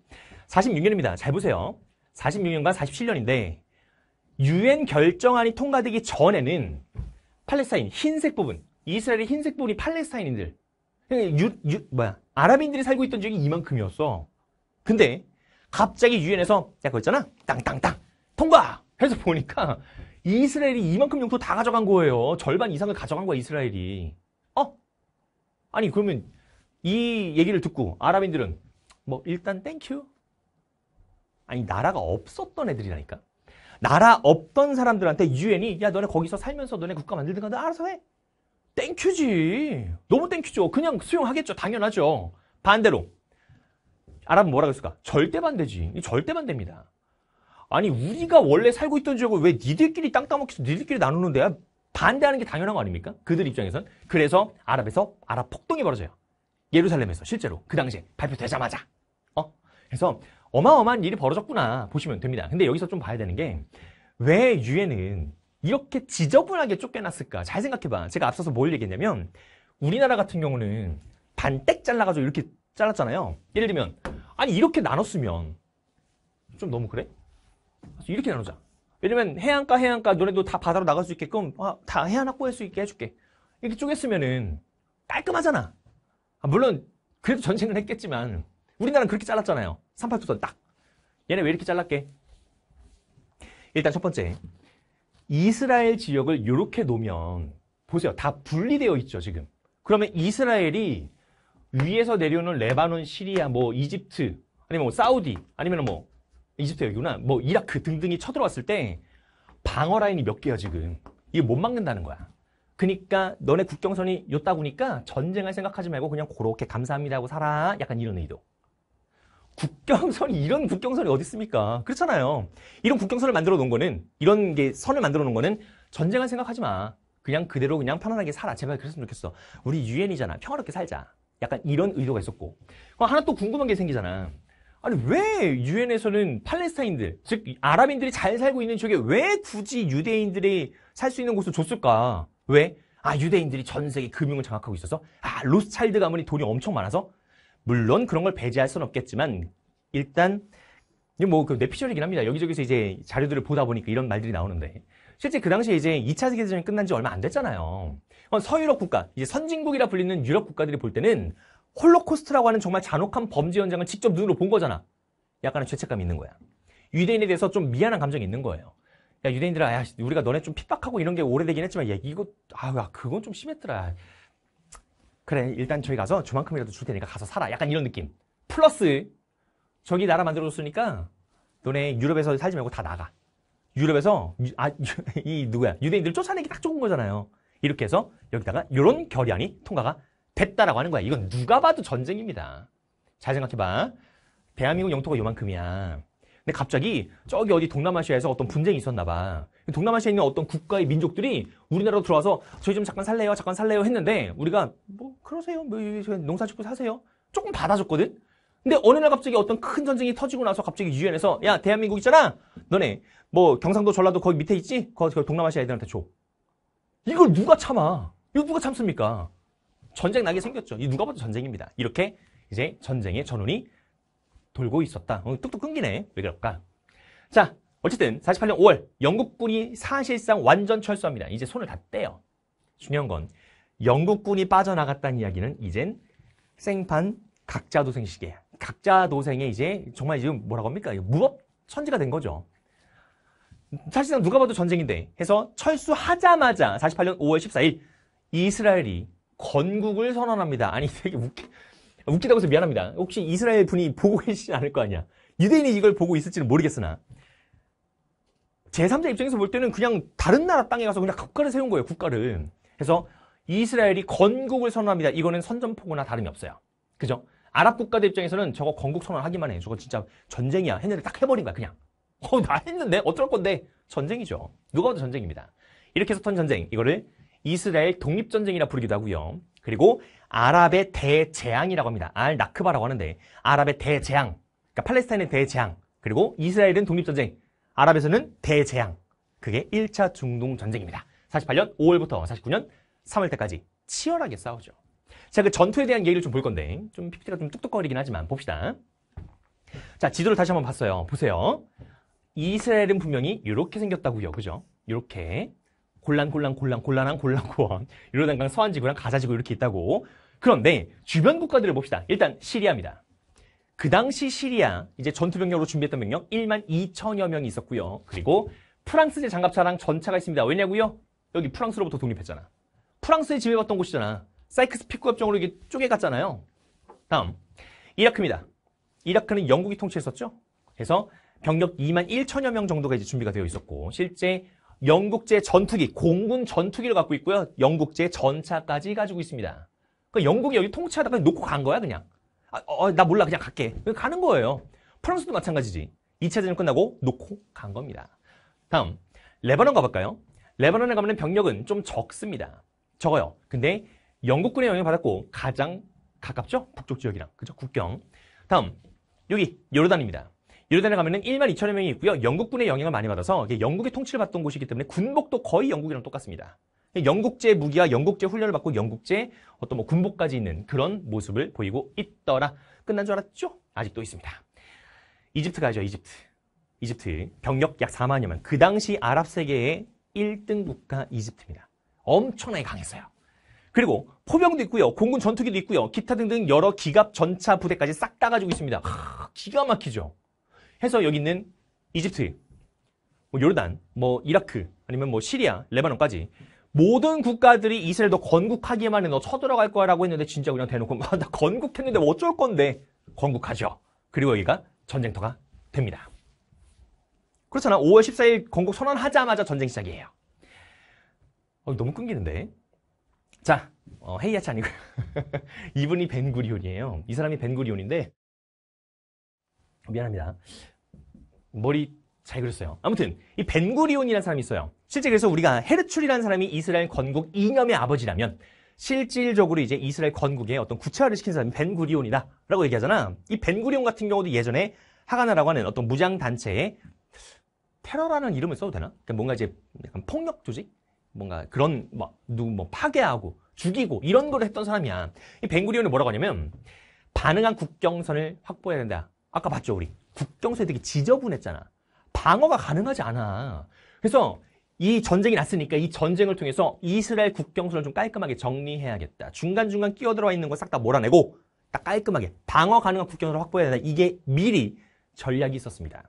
46년입니다. 잘 보세요. 46년과 47년인데 유엔 결정안이 통과되기 전에는 팔레스타인 흰색 부분, 이스라엘의 흰색 부분이 팔레스타인인들, 유, 유, 뭐야, 아랍인들이 살고 있던 지역이 이만큼이었어. 근데 갑자기 유엔에서 야 그거 있잖아 땅땅땅 통과 해서 보니까 이스라엘이 이만큼 용토 다 가져간 거예요. 절반 이상을 가져간 거야 이스라엘이. 어? 아니 그러면 이 얘기를 듣고 아랍인들은 뭐 일단 땡큐. 아니 나라가 없었던 애들이라니까. 나라 없던 사람들한테 유엔이 야 너네 거기서 살면서 너네 국가 만들든 간에 알아서 해. 땡큐지. 너무 땡큐죠. 그냥 수용하겠죠. 당연하죠. 반대로 아랍뭐라그랬을까 절대 반대지. 절대 반대입니다. 아니 우리가 원래 살고 있던 지역을 왜 니들끼리 땅 따먹기해서 니들끼리 나누는 데야 반대하는 게 당연한 거 아닙니까? 그들 입장에선. 그래서 아랍에서 아랍 폭동이 벌어져요. 예루살렘에서 실제로 그 당시에 발표되자마자. 어? 그래서 어마어마한 일이 벌어졌구나 보시면 됩니다. 근데 여기서 좀 봐야 되는 게 왜 유엔은 이렇게 지저분하게 쫓겨났을까? 잘 생각해봐. 제가 앞서서 뭘 얘기했냐면 우리나라 같은 경우는 반 t e 잘라가지고 이렇게 잘랐잖아요. 예를 들면 아니 이렇게 나눴으면 좀 너무 그래? 이렇게 나누자. 왜냐면 해안가 해안가 너네도 다 바다로 나갈 수 있게끔 아, 다 해안 확보할 수 있게 해줄게. 이렇게 쪼갰으면은 깔끔하잖아. 아, 물론 그래도 전쟁을 했겠지만 우리나라는 그렇게 잘랐잖아요. 38조선 딱. 얘네 왜 이렇게 잘랐게? 일단 첫 번째 이스라엘 지역을 이렇게 놓으면 보세요. 다 분리되어 있죠 지금. 그러면 이스라엘이 위에서 내려오는 레바논, 시리아, 뭐 이집트, 아니면 뭐 사우디, 아니면 뭐 이집트 여기구나, 뭐 이라크 등등이 쳐들어왔을 때 방어 라인이 몇 개야 지금 이게 못 막는다는 거야. 그러니까 너네 국경선이 요따구니까 전쟁을 생각하지 말고 그냥 그렇게 감사합니다 하고 살아. 약간 이런 의도. 국경선이 이런 국경선이 어디 있습니까? 그렇잖아요. 이런 국경선을 만들어 놓은 거는 이런 게 선을 만들어 놓은 거는 전쟁을 생각하지 마. 그냥 그대로 그냥 편안하게 살아. 제발 그랬으면 좋겠어. 우리 유엔이잖아. 평화롭게 살자. 약간 이런 의도가 있었고 하나 또 궁금한 게 생기잖아. 아니 왜 유엔에서는 팔레스타인들 즉 아랍인들이 잘 살고 있는 쪽에 왜 굳이 유대인들이 살 수 있는 곳을 줬을까? 왜? 아 유대인들이 전 세계 금융을 장악하고 있어서 아 로스차일드 가문이 돈이 엄청 많아서 물론 그런 걸 배제할 수는 없겠지만 일단 뭐그 뇌피셜이긴 합니다. 여기저기서 이제 자료들을 보다 보니까 이런 말들이 나오는데 실제 그 당시에 이제 2차 세계대전이 끝난 지 얼마 안 됐잖아요. 어, 서유럽 국가, 이제 선진국이라 불리는 유럽 국가들이 볼 때는 홀로코스트라고 하는 정말 잔혹한 범죄 현장을 직접 눈으로 본 거잖아. 약간의 죄책감이 있는 거야. 유대인에 대해서 좀 미안한 감정이 있는 거예요. 야, 유대인들아, 야, 우리가 너네 좀 핍박하고 이런 게 오래되긴 했지만, 야, 이거, 아, 야, 그건 좀 심했더라. 그래, 일단 저희 가서 저만큼이라도 줄 테니까 가서 살아. 약간 이런 느낌. 플러스, 저기 나라 만들어줬으니까, 너네 유럽에서 살지 말고 다 나가. 유럽에서, 유, 아, 유, 이, 누구야? 유대인들 쫓아내기 딱 좋은 거잖아요. 이렇게 해서 여기다가 이런 결의안이 통과가 됐다라고 하는 거야. 이건 누가 봐도 전쟁입니다. 잘 생각해봐. 대한민국 영토가 요만큼이야. 근데 갑자기 저기 어디 동남아시아에서 어떤 분쟁이 있었나 봐. 동남아시아에 있는 어떤 국가의 민족들이 우리나라로 들어와서 저희 좀 잠깐 살래요, 잠깐 살래요 했는데 우리가 뭐 그러세요, 뭐 농사 짓고 사세요. 조금 받아줬거든. 근데 어느 날 갑자기 어떤 큰 전쟁이 터지고 나서 갑자기 유엔에서 야 대한민국 있잖아, 너네 뭐 경상도 전라도 거기 밑에 있지? 거기 동남아시아 애들한테 줘. 이걸 누가 참아? 이거 누가 참습니까? 전쟁 나게 생겼죠. 이 누가 봐도 전쟁입니다. 이렇게 이제 전쟁의 전운이 돌고 있었다. 어, 뚝뚝 끊기네. 왜 그럴까? 자, 어쨌든 48년 5월 영국군이 사실상 완전 철수합니다. 이제 손을 다 떼요. 중요한 건 영국군이 빠져나갔다는 이야기는 이젠 생판 각자 도생식이에요. 각자 도생에 이제 정말 지금 뭐라고 합니까? 무법 천지가 된 거죠. 사실상 누가 봐도 전쟁인데 해서 철수하자마자 48년 5월 14일 이스라엘이 건국을 선언합니다. 아니 되게 웃기, 웃기다고 해서 미안합니다. 혹시 이스라엘 분이 보고 계시지 않을 거 아니야. 유대인이 이걸 보고 있을지는 모르겠으나 제3자 입장에서 볼 때는 그냥 다른 나라 땅에 가서 그냥 국가를 세운 거예요. 국가를. 그래서 이스라엘이 건국을 선언합니다. 이거는 선전포고나 다름이 없어요. 그죠? 아랍 국가들 입장에서는 저거 건국 선언하기만 해. 저거 진짜 전쟁이야. 해내를 딱 해버린 거야. 그냥. 어, 나 했는데? 어쩔 건데? 전쟁이죠. 누가 봐도 전쟁입니다. 이렇게 해서 턴 전쟁. 이거를 이스라엘 독립전쟁이라 부르기도 하고요. 그리고 아랍의 대재앙이라고 합니다. 알 나크바라고 하는데 아랍의 대재앙. 그러니까 팔레스타인의 대재앙. 그리고 이스라엘은 독립전쟁. 아랍에서는 대재앙. 그게 1차 중동 전쟁입니다. 48년 5월부터 49년 3월 때까지 치열하게 싸우죠. 제가 그 전투에 대한 얘기를 좀 볼 건데 좀 PPT가 좀 뚝뚝거리긴 하지만 봅시다. 자, 지도를 다시 한번 봤어요. 보세요. 이스라엘은 분명히 이렇게 생겼다고요. 그죠? 이렇게 곤란 곤란 곤란 곤란한 곤란고원 요르단강 서안지구랑 가자지구 이렇게 있다고 그런데 주변 국가들을 봅시다. 일단 시리아입니다. 그 당시 시리아 이제 전투병력으로 준비했던 병력 1만 2천여 명이 있었고요. 그리고 프랑스제 장갑차랑 전차가 있습니다. 왜냐고요? 여기 프랑스로부터 독립했잖아. 프랑스에 지배받던 곳이잖아. 사이크스 피크 협정으로 이게 쪼개갔잖아요. 다음 이라크입니다. 이라크는 영국이 통치했었죠. 그래서 병력 2만 1천여 명 정도가 이제 준비가 되어 있었고 실제 영국제 전투기, 공군 전투기를 갖고 있고요. 영국제 전차까지 가지고 있습니다. 그러니까 영국이 여기 통치하다가 놓고 간 거야 그냥. 아, 어, 나 몰라 그냥 갈게. 가는 거예요. 프랑스도 마찬가지지. 2차전이 끝나고 놓고 간 겁니다. 다음 레바논 가볼까요? 레바논에 가면 병력은 좀 적습니다. 적어요. 근데 영국군의 영향을 받았고 가장 가깝죠? 북쪽 지역이랑 그죠? 국경. 다음 여기 요르단입니다. 이런데나 가면은 1만 2천여 명이 있고요. 영국군의 영향을 많이 받아서 영국의 통치를 받던 곳이기 때문에 군복도 거의 영국이랑 똑같습니다. 영국제 무기와 영국제 훈련을 받고 영국제 어떤 뭐 군복까지 있는 그런 모습을 보이고 있더라. 끝난 줄 알았죠? 아직도 있습니다. 이집트 가죠, 이집트. 이집트 병력 약 4만여 명. 그 당시 아랍 세계의 1등 국가 이집트입니다. 엄청나게 강했어요. 그리고 포병도 있고요. 공군 전투기도 있고요. 기타 등등 여러 기갑 전차 부대까지 싹 다 가지고 있습니다. 하, 기가 막히죠. 해서 여기 있는 이집트, 뭐 요르단, 뭐 이라크, 아니면 뭐 시리아, 레바논까지 모든 국가들이 이스라엘 너 건국하기만 해너 쳐들어갈 거야라고 했는데 진짜 그냥 대놓고 나 건국했는데 어쩔 건데 건국하죠. 그리고 여기가 전쟁터가 됩니다. 그렇잖아. 5월 14일 건국 선언하자마자 전쟁 시작이에요. 어, 너무 끊기는데. 자, 어, 헤이아치 아니고요. 이분이 벤구리온이에요. 이 사람이 벤구리온인데 미안합니다. 머리 잘 그렸어요. 아무튼 이 벤구리온이라는 사람이 있어요. 실제 그래서 우리가 헤르출이라는 사람이 이스라엘 건국 이념의 아버지라면 실질적으로 이제 이스라엘 건국의 어떤 구체화를 시킨 사람이 벤구리온이다라고 얘기하잖아. 이 벤구리온 같은 경우도 예전에 하가나라고 하는 어떤 무장 단체에 테러라는 이름을 써도 되나? 그 뭔가 이제 약간 폭력 조직, 뭔가 그런 뭐 누구 뭐 파괴하고 죽이고 이런 걸 했던 사람이야. 이 벤구리온이 뭐라고 하냐면 반응한 국경선을 확보해야 된다. 아까 봤죠 우리 국경선이 되게 지저분했잖아. 방어가 가능하지 않아. 그래서 이 전쟁이 났으니까 이 전쟁을 통해서 이스라엘 국경선을좀 깔끔하게 정리해야겠다. 중간중간 끼어들어와 있는 걸 싹 다 몰아내고 딱 깔끔하게 방어 가능한 국경을 확보해야 된다. 이게 미리 전략이 있었습니다.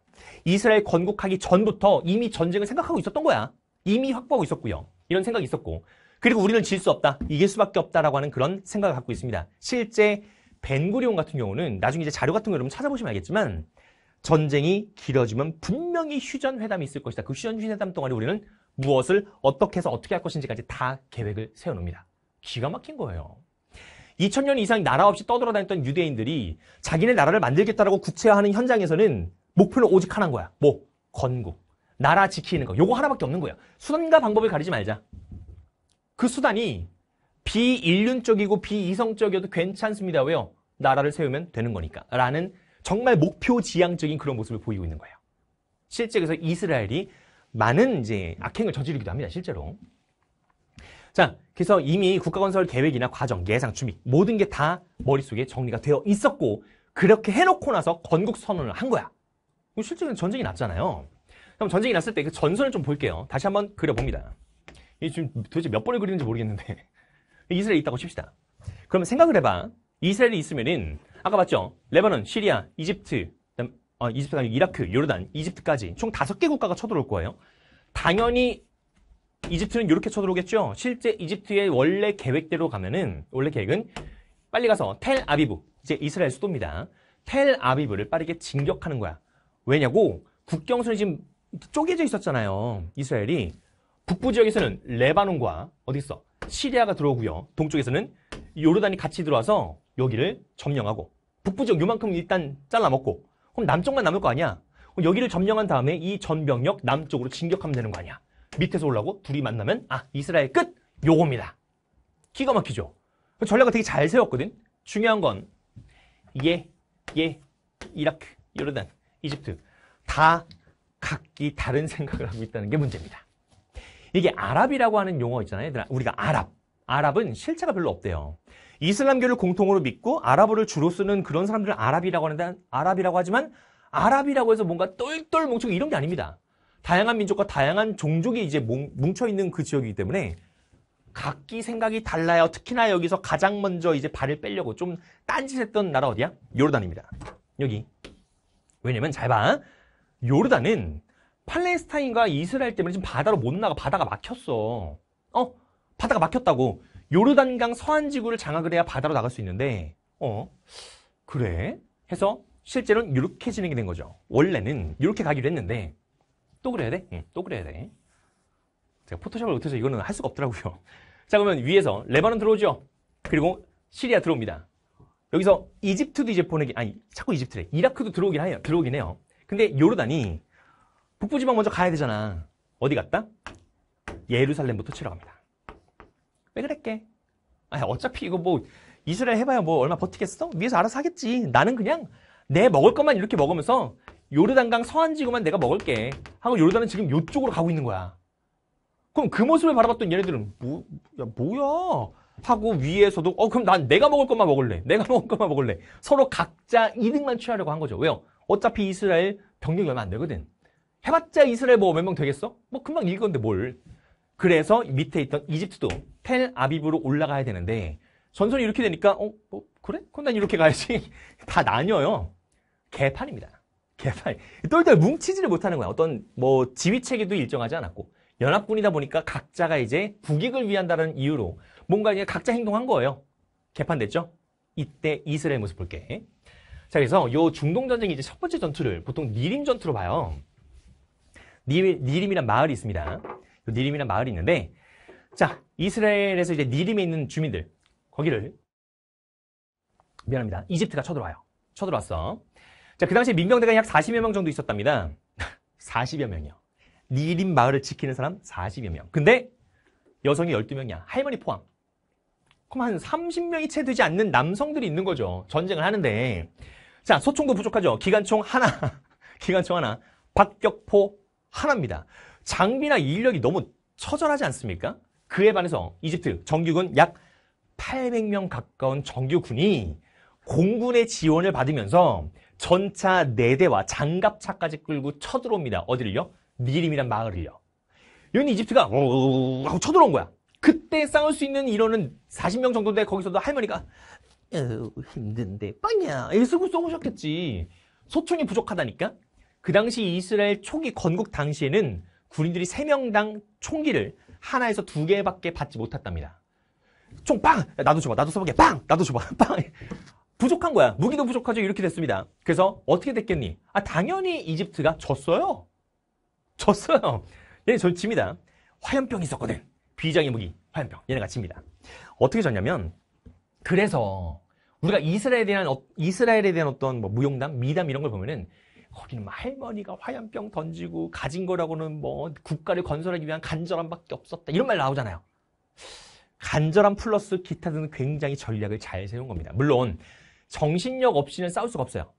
이스라엘 건국하기 전부터 이미 전쟁을 생각하고 있었던 거야. 이미 확보하고 있었고요. 이런 생각이 있었고. 그리고 우리는 질 수 없다. 이길 수밖에 없다라고 하는 그런 생각을 갖고 있습니다. 실제 벤구리온 같은 경우는 나중에 이제 자료 같은 거 여러분 찾아보시면 알겠지만 전쟁이 길어지면 분명히 휴전 회담이 있을 것이다. 그 휴전 회담 동안에 우리는 무엇을 어떻게 해서 어떻게 할 것인지까지 다 계획을 세워놓습니다 기가 막힌 거예요. 2000년 이상 나라 없이 떠돌아다녔던 유대인들이 자기네 나라를 만들겠다라고 구체화하는 현장에서는 목표는 오직 하나인 거야. 뭐? 건국. 나라 지키는 거. 요거 하나밖에 없는 거야. 수단과 방법을 가리지 말자. 그 수단이 비인륜적이고 비이성적이어도 괜찮습니다. 왜요? 나라를 세우면 되는 거니까. 라는 정말 목표지향적인 그런 모습을 보이고 있는 거예요. 실제 그래서 이스라엘이 많은 이제 악행을 저지르기도 합니다. 실제로. 자, 그래서 이미 국가건설 계획이나 과정, 예상, 준비 모든 게 다 머릿속에 정리가 되어 있었고 그렇게 해놓고 나서 건국 선언을 한 거야. 실제는 로 전쟁이 났잖아요. 그럼 전쟁이 났을 때 그 전선을 좀 볼게요. 다시 한번 그려봅니다. 이 지금 도대체 몇 번을 그리는지 모르겠는데 이스라엘이 있다고 칩시다. 그러면 생각을 해봐. 이스라엘이 있으면은 아까 봤죠? 레바논, 시리아, 이집트, 그다음, 어, 이집트가 아니고 이라크, 요르단, 이집트까지 총 다섯 개 국가가 쳐들어올 거예요. 당연히 이집트는 이렇게 쳐들어오겠죠. 실제 이집트의 원래 계획대로 가면은 원래 계획은 빨리 가서 텔 아비브, 이제 이스라엘 수도입니다. 텔 아비브를 빠르게 진격하는 거야. 왜냐고 국경선이 지금 쪼개져 있었잖아요. 이스라엘이 북부 지역에서는 레바논과 어디 있어? 시리아가 들어오고요. 동쪽에서는 요르단이 같이 들어와서 여기를 점령하고 북부 지역 요만큼 일단 잘라먹고 그럼 남쪽만 남을 거 아니야. 여기를 점령한 다음에 이 전병력 남쪽으로 진격하면 되는 거 아니야. 밑에서 올라오고 둘이 만나면 아 이스라엘 끝! 요겁니다. 기가 막히죠. 그 전략을 되게 잘 세웠거든. 중요한 건 예, 예, 이라크, 요르단, 이집트 다 각기 다른 생각을 하고 있다는 게 문제입니다. 이게 아랍이라고 하는 용어 있잖아요. 얘들아. 우리가 아랍. 아랍은 실체가 별로 없대요. 이슬람교를 공통으로 믿고 아랍어를 주로 쓰는 그런 사람들을 아랍이라고 하는데 아랍이라고 하지만 아랍이라고 해서 뭔가 똘똘 뭉쳐 이런 게 아닙니다. 다양한 민족과 다양한 종족이 이제 뭉쳐 있는 그 지역이기 때문에 각기 생각이 달라요. 특히나 여기서 가장 먼저 이제 발을 빼려고 좀 딴짓했던 나라 어디야? 요르단입니다. 여기. 왜냐면 잘 봐. 요르단은 팔레스타인과 이스라엘 때문에 지금 바다로 못 나가 바다가 막혔어. 어? 바다가 막혔다고. 요르단강 서한 지구를 장악을 해야 바다로 나갈 수 있는데 어? 그래? 해서 실제로는 이렇게 진행이 된 거죠. 원래는 이렇게 가기로 했는데 또 그래야 돼? 응, 또 그래야 돼. 제가 포토샵을 못해서 이거는 할 수가 없더라고요. 자 그러면 위에서 레바논 들어오죠. 그리고 시리아 들어옵니다. 여기서 이집트도 이제 보내기 아니 자꾸 이집트래 이라크도 들어오긴 하요 들어오긴 해요. 근데 요르단이 북부지방 먼저 가야 되잖아. 어디 갔다? 예루살렘부터 치러 갑니다. 왜 그랬게? 아, 어차피 이거 뭐 이스라엘 해봐야 뭐 얼마 버티겠어? 위에서 알아서 하겠지. 나는 그냥 내 먹을 것만 이렇게 먹으면서 요르단강 서안지구만 내가 먹을게. 하고 요르단은 지금 요쪽으로 가고 있는 거야. 그럼 그 모습을 바라봤던 얘네들은 뭐, 야, 뭐야? 하고 위에서도 어 그럼 난 내가 먹을 것만 먹을래. 내가 먹을 것만 먹을래. 서로 각자 이득만 취하려고 한 거죠. 왜요? 어차피 이스라엘 병력이 얼마 안 되거든. 해봤자 이스라엘 뭐 몇 명 되겠어? 뭐 금방 읽었는데 뭘. 그래서 밑에 있던 이집트도 텔 아비브로 올라가야 되는데 전선이 이렇게 되니까 어? 뭐 그래? 그럼 난 이렇게 가야지. 다 나뉘어요. 개판입니다. 개판. 똘똘 뭉치지를 못하는 거야. 어떤 뭐 지휘체계도 일정하지 않았고 연합군이다 보니까 각자가 이제 국익을 위한다는 이유로 뭔가 이제 각자 행동한 거예요. 개판됐죠? 이때 이스라엘 모습 볼게. 자, 그래서 요 중동 전쟁이 이제 첫 번째 전투를 보통 미림 전투로 봐요. 니림이란 마을이 있습니다. 니림이란 마을이 있는데 자 이스라엘에서 이제 니림에 있는 주민들 거기를 미안합니다. 이집트가 쳐들어와요. 쳐들어왔어. 자, 그 당시 민병대가 약 40여 명 정도 있었답니다. 40여 명이요. 니림 마을을 지키는 사람 40여 명. 근데 여성이 12명이야. 할머니 포함. 그럼 한 30명이 채 되지 않는 남성들이 있는 거죠. 전쟁을 하는데. 자, 소총도 부족하죠. 기관총 하나. 기관총 하나. 박격포 하나입니다. 장비나 인력이 너무 처절하지 않습니까? 그에 반해서 이집트 정규군 약 800명 가까운 정규군이 공군의 지원을 받으면서 전차 4대와 장갑차까지 끌고 쳐들어옵니다. 어디를요? 니림이란 마을을요. 여기 이집트가 우 하고 쳐들어온 거야. 그때 싸울 수 있는 인원은 40명 정도인데 거기서도 할머니가 힘든데 빵이야. 애쓰고 쏘셨겠지. 소총이 부족하다니까? 그 당시 이스라엘 초기 건국 당시에는 군인들이 세명당 총기를 하나에서 두 개밖에 받지 못했답니다. 총 빵! 나도 줘봐. 나도 써보게 빵! 나도 줘봐. 빵! 부족한 거야. 무기도 부족하죠. 이렇게 됐습니다. 그래서 어떻게 됐겠니? 아, 당연히 이집트가 졌어요. 졌어요. 얘네 예, 저 집니다. 화염병이 있었거든. 비장의 무기, 화염병. 얘네가 칩니다 어떻게 졌냐면, 그래서 우리가 이스라엘에 대한, 어, 이스라엘에 대한 어떤 뭐무용당 미담 이런 걸 보면은 거기는 막 뭐 할머니가 화염병 던지고 가진 거라고는 뭐 국가를 건설하기 위한 간절함밖에 없었다 이런 말 나오잖아요. 간절함 플러스 기타 등 굉장히 전략을 잘 세운 겁니다. 물론 정신력 없이는 싸울 수가 없어요.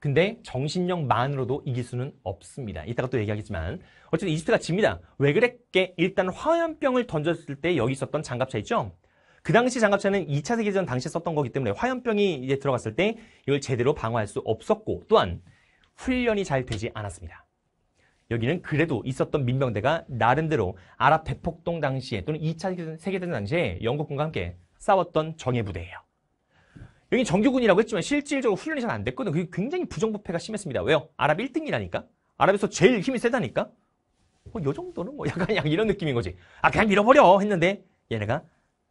근데 정신력만으로도 이길 수는 없습니다. 이따가 또 얘기하겠지만 어쨌든 이집트가 집니다. 왜 그랬게? 일단 화염병을 던졌을 때 여기 있었던 장갑차 있죠? 그 당시 장갑차는 2차 세계전 당시에 썼던 거기 때문에 화염병이 이제 들어갔을 때 이걸 제대로 방어할 수 없었고 또한 훈련이 잘 되지 않았습니다. 여기는 그래도 있었던 민병대가 나름대로 아랍 대폭동 당시에 또는 2차 세계대전 당시에 영국군과 함께 싸웠던 정예 부대예요. 여기 정규군이라고 했지만 실질적으로 훈련이 잘 안됐거든 그게 굉장히 부정부패가 심했습니다. 왜요? 아랍 1등이라니까? 아랍에서 제일 힘이 세다니까? 뭐, 요 정도는 뭐, 약간, 약간 이런 느낌인 거지. 아, 그냥 밀어버려! 했는데, 얘네가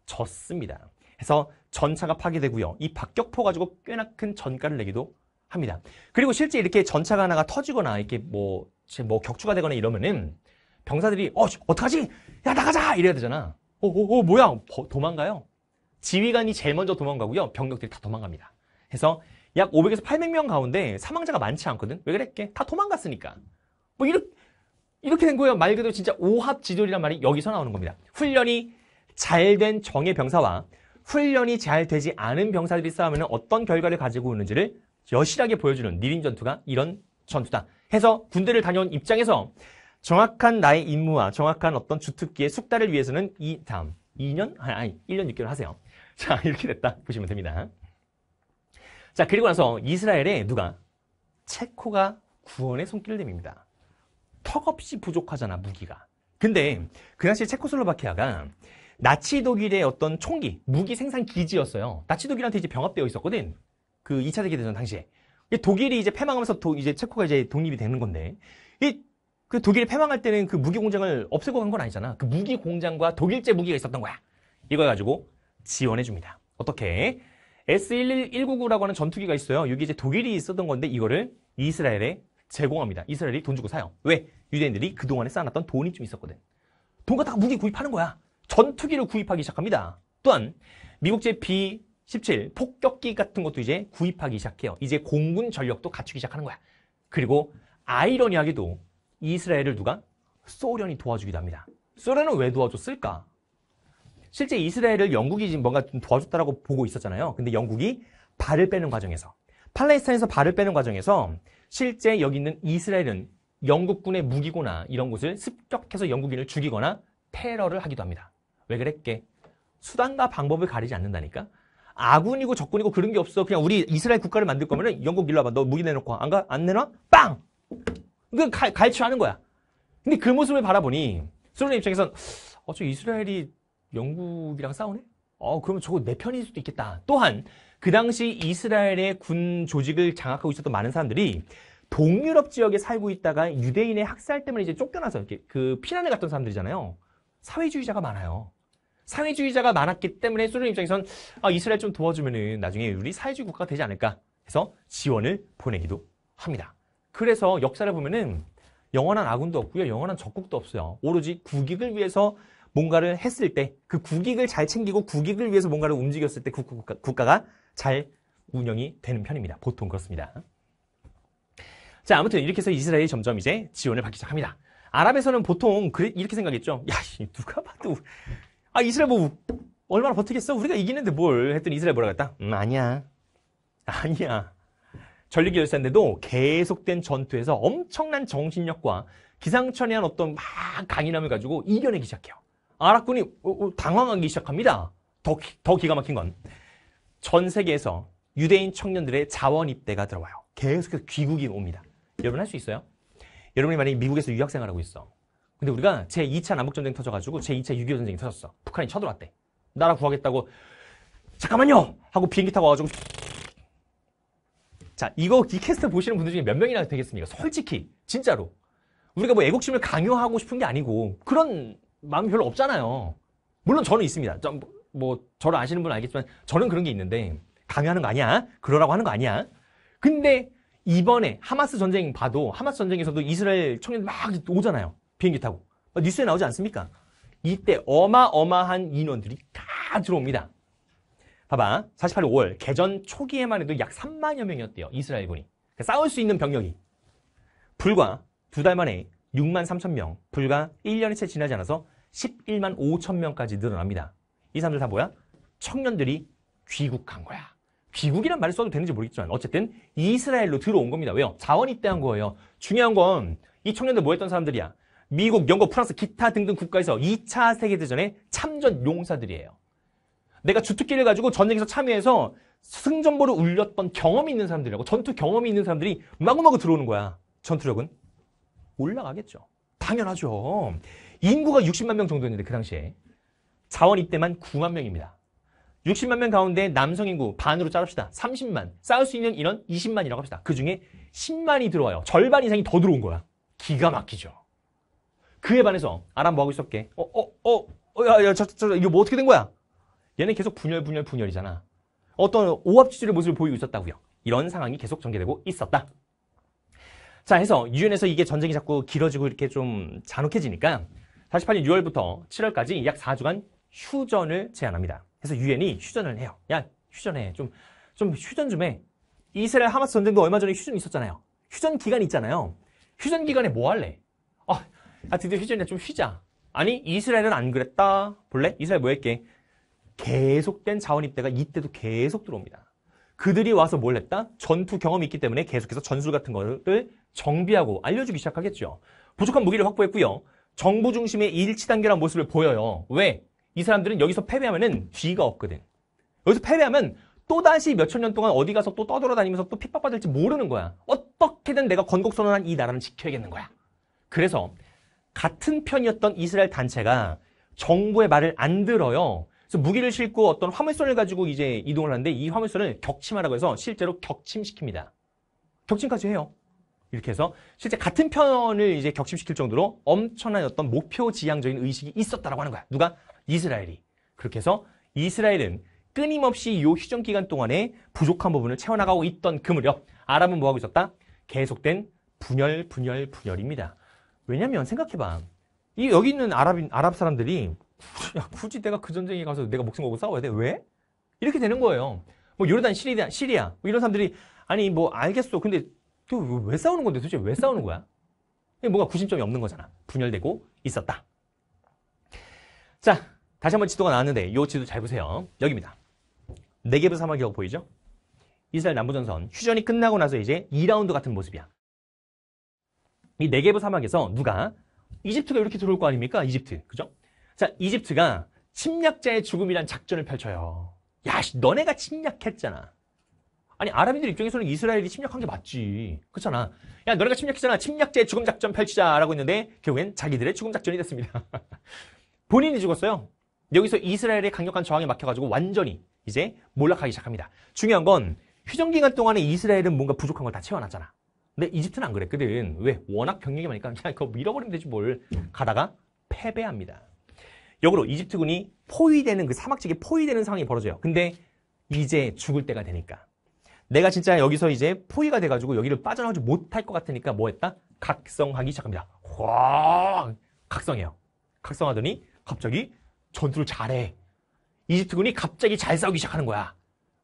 졌습니다. 그래서 전차가 파괴되고요. 이 박격포 가지고 꽤나 큰 전가를 내기도 합니다. 그리고 실제 이렇게 전차가 하나가 터지거나 이렇게 뭐, 뭐 격추가 되거나 이러면은 병사들이 어 어떡하지? 야 나가자 이래야 되잖아. 어어어 어, 어, 뭐야 도망가요. 지휘관이 제일 먼저 도망가고요. 병력들이 다 도망갑니다. 해서 약 500에서 800명 가운데 사망자가 많지 않거든. 왜 그랬게? 다 도망갔으니까. 뭐 이렇게 이렇게 된 거예요. 말 그대로 진짜 오합 지졸이란 말이 여기서 나오는 겁니다. 훈련이 잘 된 정예 병사와 훈련이 잘 되지 않은 병사들이 싸우면 어떤 결과를 가지고 오는지를 여실하게 보여주는 니린 전투가 이런 전투다. 해서 군대를 다녀온 입장에서 정확한 나의 임무와 정확한 어떤 주특기의 숙달을 위해서는 이 다음 2년? 아니, 1년 6개월 하세요. 자, 이렇게 됐다. 보시면 됩니다. 자, 그리고 나서 이스라엘에 누가? 체코가 구원의 손길을 내밉니다. 턱없이 부족하잖아, 무기가. 근데 그 당시 체코슬로바키아가 나치 독일의 어떤 총기, 무기 생산 기지였어요. 나치 독일한테 이제 병합되어 있었거든. 그 2차 세계대전 당시에. 독일이 이제 패망하면서 도, 이제 체코가 이제 독립이 되는 건데. 이, 그 독일이 패망할 때는 그 무기 공장을 없애고 간 건 아니잖아. 그 무기 공장과 독일제 무기가 있었던 거야. 이거 가지고 지원해 줍니다. 어떻게? S11199라고 하는 전투기가 있어요. 이게 이제 독일이 있었던 건데 이거를 이스라엘에 제공합니다. 이스라엘이 돈 주고 사요. 왜? 유대인들이 그동안에 쌓아놨던 돈이 좀 있었거든. 돈 갖다가 무기 구입하는 거야. 전투기를 구입하기 시작합니다. 또한 미국제 B 17. 폭격기 같은 것도 이제 구입하기 시작해요. 이제 공군 전력도 갖추기 시작하는 거야. 그리고 아이러니하게도 이스라엘을 누가? 소련이 도와주기도 합니다. 소련은 왜 도와줬을까? 실제 이스라엘을 영국이 지금 뭔가 좀 도와줬다라고 보고 있었잖아요. 근데 영국이 발을 빼는 과정에서 팔레스타인에서 발을 빼는 과정에서 실제 여기 있는 이스라엘은 영국군의 무기고나 이런 곳을 습격해서 영국인을 죽이거나 테러를 하기도 합니다. 왜 그랬게? 수단과 방법을 가리지 않는다니까? 아군이고 적군이고 그런 게 없어. 그냥 우리 이스라엘 국가를 만들 거면은 영국 일로 와봐. 너 무기 내놓고 안 가? 안 내놔? 빵! 그건 가, 갈취하는 거야. 근데 그 모습을 바라보니 수로의 입장에선 어저 이스라엘이 영국이랑 싸우네? 어 그러면 저거 내 편일 수도 있겠다. 또한 그 당시 이스라엘의 군 조직을 장악하고 있었던 많은 사람들이 동유럽 지역에 살고 있다가 유대인의 학살 때문에 이제 쫓겨나서 이렇게 그 피난을 갔던 사람들이잖아요. 사회주의자가 많아요. 사회주의자가 많았기 때문에 소련 입장에선 아, 이스라엘 좀 도와주면은 나중에 우리 사회주의 국가가 되지 않을까 해서 지원을 보내기도 합니다. 그래서 역사를 보면은 영원한 아군도 없고요. 영원한 적국도 없어요. 오로지 국익을 위해서 뭔가를 했을 때 그 국익을 잘 챙기고 국익을 위해서 뭔가를 움직였을 때그 국가, 가잘 운영이 되는 편입니다. 보통 그렇습니다. 자, 아무튼 이렇게 해서 이스라엘이 점점 이제 지원을 받기 시작합니다. 아랍에서는 보통 이렇게 생각했죠. 야, 누가 봐도 아 이스라엘 뭐 얼마나 버티겠어? 우리가 이기는데 뭘? 했더니 이스라엘 뭐라 그랬다? 음, 아니야. 아니야. 전력이 열세인데도 계속된 전투에서 엄청난 정신력과 기상천외한 어떤 막 강인함을 가지고 이겨내기 시작해요. 아랍군이 당황하기 시작합니다. 더, 더 기가 막힌 건 전 세계에서 유대인 청년들의 자원 입대가 들어와요. 계속해서 귀국이 옵니다. 여러분 할 수 있어요? 여러분이 만약에 미국에서 유학생활하고 있어. 근데 우리가 제2차 남북전쟁 터져가지고 제2차 6.25 전쟁이 터졌어. 북한이 쳐들어왔대. 나라 구하겠다고 잠깐만요! 하고 비행기 타고 와가지고 자 이거 이 캐스트 보시는 분들 중에 몇 명이나 되겠습니까? 솔직히 진짜로 우리가 뭐 애국심을 강요하고 싶은 게 아니고 그런 마음이 별로 없잖아요. 물론 저는 있습니다. 저, 뭐, 뭐 저를 아시는 분은 알겠지만 저는 그런 게 있는데 강요하는 거 아니야? 그러라고 하는 거 아니야? 근데 이번에 하마스 전쟁 봐도 하마스 전쟁에서도 이스라엘 청년 막 오잖아요. 비행기 타고 뭐 뉴스에 나오지 않습니까? 이때 어마어마한 인원들이 다 들어옵니다. 봐봐. 48년 5월 개전 초기에만 해도 약 3만여 명이었대요. 이스라엘군이. 그러니까 싸울 수 있는 병력이. 불과 두 달 만에 6만 3천 명, 불과 1년이 채 지나지 않아서 11만 5천 명까지 늘어납니다. 이 사람들 다 뭐야? 청년들이 귀국한 거야. 귀국이란 말을 써도 되는지 모르겠지만 어쨌든 이스라엘로 들어온 겁니다. 왜요? 자원 입대한 거예요. 중요한 건 이 청년들 뭐 했던 사람들이야? 미국, 영국, 프랑스, 기타 등등 국가에서 2차 세계대전의 참전 용사들이에요. 내가 주특기를 가지고 전쟁에서 참여해서 승전보를 울렸던 경험이 있는 사람들이라고 전투 경험이 있는 사람들이 마구마구 들어오는 거야. 전투력은 올라가겠죠. 당연하죠. 인구가 60만 명 정도였는데 그 당시에 자원 입대만 9만 명입니다. 60만 명 가운데 남성 인구 반으로 자릅시다. 30만. 싸울 수 있는 인원 20만이라고 합시다. 그 중에 10만이 들어와요. 절반 이상이 더 들어온 거야. 기가 막히죠. 그에 반해서 아람 뭐하고 있었게? 어, 어, 어, 어 야, 야, 저, 저, 저 이거 뭐 어떻게 된 거야? 얘는 계속 분열, 분열, 분열이잖아. 어떤 오합지질의 모습을 보이고 있었다고요. 이런 상황이 계속 전개되고 있었다. 자, 해서 유엔에서 이게 전쟁이 자꾸 길어지고 이렇게 좀 잔혹해지니까 48년 6월부터 7월까지 약 4주간 휴전을 제안합니다. 그래서 유엔이 휴전을 해요. 야, 휴전해. 좀, 좀 휴전 좀 해. 이스라엘 하마스 전쟁도 얼마 전에 휴전이 있었잖아요. 휴전 기간 있잖아요. 휴전 기간에 뭐 할래? 아 드디어 휴전이야 좀 쉬자 아니 이스라엘은 안 그랬다 볼래? 이스라엘 뭐 했게? 계속된 자원입대가 이때도 계속 들어옵니다 그들이 와서 뭘 했다? 전투 경험이 있기 때문에 계속해서 전술 같은 거를 정비하고 알려주기 시작하겠죠 부족한 무기를 확보했고요 정부 중심의 일치단결한 모습을 보여요 왜? 이 사람들은 여기서 패배하면 은 뒤가 없거든 여기서 패배하면 또다시 몇천 년 동안 어디 가서 또 떠돌아다니면서 또 핍박받을지 모르는 거야. 어떻게든 내가 건국선언한 이 나라는 지켜야겠는 거야. 그래서 같은 편이었던 이스라엘 단체가 정부의 말을 안 들어요. 그래서 무기를 싣고 어떤 화물선을 가지고 이제 이동을 하는데 이 화물선을 격침하라고 해서 실제로 격침시킵니다. 격침까지 해요. 이렇게 해서 실제 같은 편을 이제 격침시킬 정도로 엄청난 어떤 목표 지향적인 의식이 있었다라고 하는 거야. 누가? 이스라엘이. 그렇게 해서 이스라엘은 끊임없이 이 휴전 기간 동안에 부족한 부분을 채워나가고 있던 그 무렵 아람은 뭐하고 있었다? 계속된 분열, 분열, 분열입니다. 왜냐면 생각해봐. 이 여기 있는 아랍인 아랍 사람들이 야, 굳이 내가 그 전쟁에 가서 내가 목숨 걸고 싸워야 돼? 왜? 이렇게 되는 거예요. 뭐 요르단, 시리아, 시리아 뭐 이런 사람들이 아니 뭐 알겠어. 근데 왜 싸우는 건데 도대체 왜 싸우는 거야? 뭔가 구심점이 없는 거잖아. 분열되고 있었다. 자, 다시 한 번 지도가 나왔는데 요 지도 잘 보세요. 여기입니다. 네개부 사막이라고 보이죠? 이스라엘 남부전선 휴전이 끝나고 나서 이제 2라운드 같은 모습이야. 이 네게브 사막에서 누가 이집트가 이렇게 들어올 거 아닙니까? 이집트. 그죠? 자, 이집트가 침략자의 죽음이란 작전을 펼쳐요. 야, 너네가 침략했잖아. 아니, 아랍인들 입장에서는 이스라엘이 침략한 게 맞지. 그렇잖아. 야, 너네가 침략했잖아. 침략자의 죽음 작전 펼치자라고 했는데 결국엔 자기들의 죽음 작전이 됐습니다. 본인이 죽었어요. 여기서 이스라엘의 강력한 저항에 막혀가지고 완전히 이제 몰락하기 시작합니다. 중요한 건 휴전 기간 동안에 이스라엘은 뭔가 부족한 걸 다 채워놨잖아. 근데 이집트는 안 그랬거든. 왜? 워낙 병력이 많으니까 그냥 그거 밀어버리면 되지 뭘. 가다가 패배합니다. 역으로 이집트군이 포위되는 그 사막지게 포위되는 상황이 벌어져요. 근데 이제 죽을 때가 되니까. 내가 진짜 여기서 이제 포위가 돼가지고 여기를 빠져나오지 못할 것 같으니까 뭐 했다? 각성하기 시작합니다. 확! 각성해요. 각성하더니 갑자기 전투를 잘해. 이집트군이 갑자기 잘 싸우기 시작하는 거야.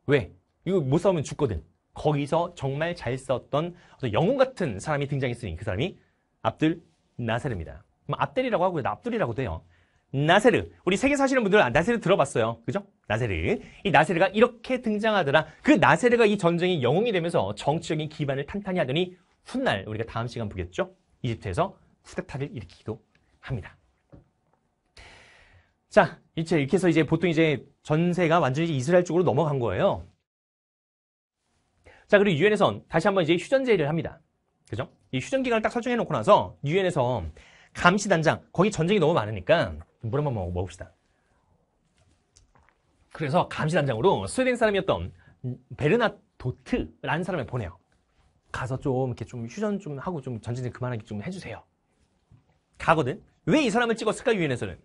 왜? 이거 못 싸우면 죽거든. 거기서 정말 잘 썼던 어떤 영웅 같은 사람이 등장했으니 그 사람이 압둘 나세르입니다. 그럼 압델이라고 하고요. 압둘이라고도 해요. 나세르. 우리 세계 사시는 분들 아, 나세르 들어봤어요. 그죠? 나세르. 이 나세르가 이렇게 등장하더라. 그 나세르가 이 전쟁의 영웅이 되면서 정치적인 기반을 탄탄히 하더니 훗날 우리가 다음 시간 보겠죠? 이집트에서 쿠데타를 일으키기도 합니다. 자, 이제 이렇게 해서 이제 보통 이제 전세가 완전히 이스라엘 쪽으로 넘어간 거예요. 자, 그리고 유엔에선 다시 한번 이제 휴전제의를 합니다. 그죠? 이 휴전기간을 딱 설정해 놓고 나서 유엔에서 감시단장, 거기 전쟁이 너무 많으니까 물 한 번 먹읍시다. 그래서 감시단장으로 스웨덴 사람이었던 베르나도트라는 사람을 보내요. 가서 좀 이렇게 좀 휴전 좀 하고 좀 전쟁 좀 그만하게 좀 해주세요. 가거든. 왜 이 사람을 찍었을까 유엔에서는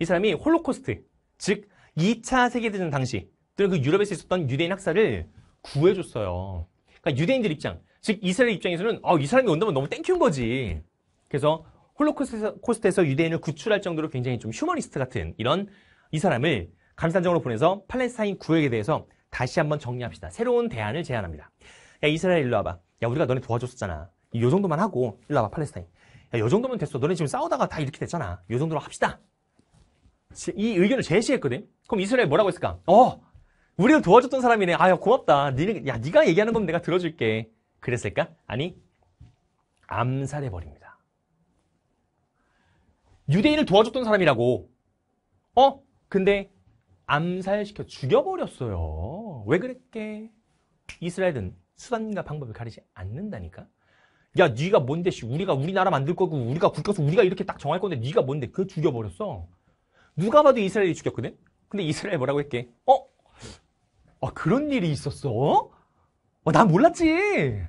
이 사람이 홀로코스트, 즉 2차 세계대전 당시 또는 그 유럽에서 있었던 유대인 학살을 구해줬어요. 그러니까 유대인들 입장, 즉 이스라엘 입장에서는 아, 이 사람이 온다면 너무 땡큐인 거지. 그래서 홀로코스트에서 유대인을 구출할 정도로 굉장히 좀 휴머니스트 같은 이런 이 사람을 감산정으로 보내서 팔레스타인 구역에 대해서 다시 한번 정리합시다. 새로운 대안을 제안합니다. 야 이스라엘 일로 와봐. 야 우리가 너네 도와줬었잖아. 요 정도만 하고 일로 와봐 팔레스타인. 야요 정도면 됐어. 너네 지금 싸우다가 다 이렇게 됐잖아. 요 정도로 합시다. 이 의견을 제시했거든. 그럼 이스라엘 뭐라고 했을까? 어 우리를 도와줬던 사람이네. 아, 야, 고맙다. 니, 야, 네가 얘기하는 건 내가 들어줄게. 그랬을까? 아니, 암살해버립니다. 유대인을 도와줬던 사람이라고. 어? 근데 암살시켜 죽여버렸어요. 왜 그랬게? 이스라엘은 수단과 방법을 가리지 않는다니까? 야, 니가 뭔데, 씨. 우리가 우리나라 만들 거고, 우리가 국가서 우리가 이렇게 딱 정할 건데, 니가 뭔데? 그 죽여버렸어. 누가 봐도 이스라엘이 죽였거든? 근데 이스라엘 뭐라고 했게? 어? 아, 그런 일이 있었어? 어, 난 몰랐지.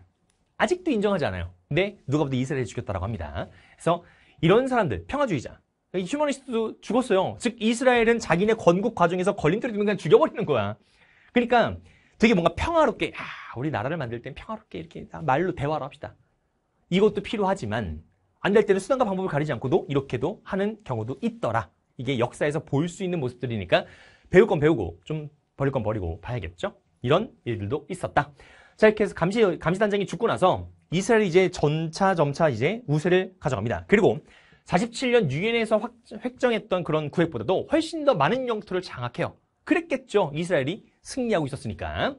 아직도 인정하지 않아요. 근데 누가 봐도 이스라엘 죽였다라고 합니다. 그래서 이런 사람들, 평화주의자. 휴머니스트도 죽었어요. 즉 이스라엘은 자기네 건국 과정에서 걸림돌이면 되 그냥 죽여버리는 거야. 그러니까 되게 뭔가 평화롭게 야, 우리 나라를 만들 땐 평화롭게 이렇게 말로 대화를 합시다. 이것도 필요하지만 안 될 때는 수단과 방법을 가리지 않고도 이렇게도 하는 경우도 있더라. 이게 역사에서 볼 수 있는 모습들이니까 배울 건 배우고 좀 버릴 건 버리고 봐야겠죠? 이런 일들도 있었다. 자, 이렇게 해서 감시, 감시단장이 죽고 나서 이스라엘이 이제 점차 점차 이제 우세를 가져갑니다. 그리고 47년 유엔에서 확, 획정했던 그런 구획보다도 훨씬 더 많은 영토를 장악해요. 그랬겠죠. 이스라엘이 승리하고 있었으니까.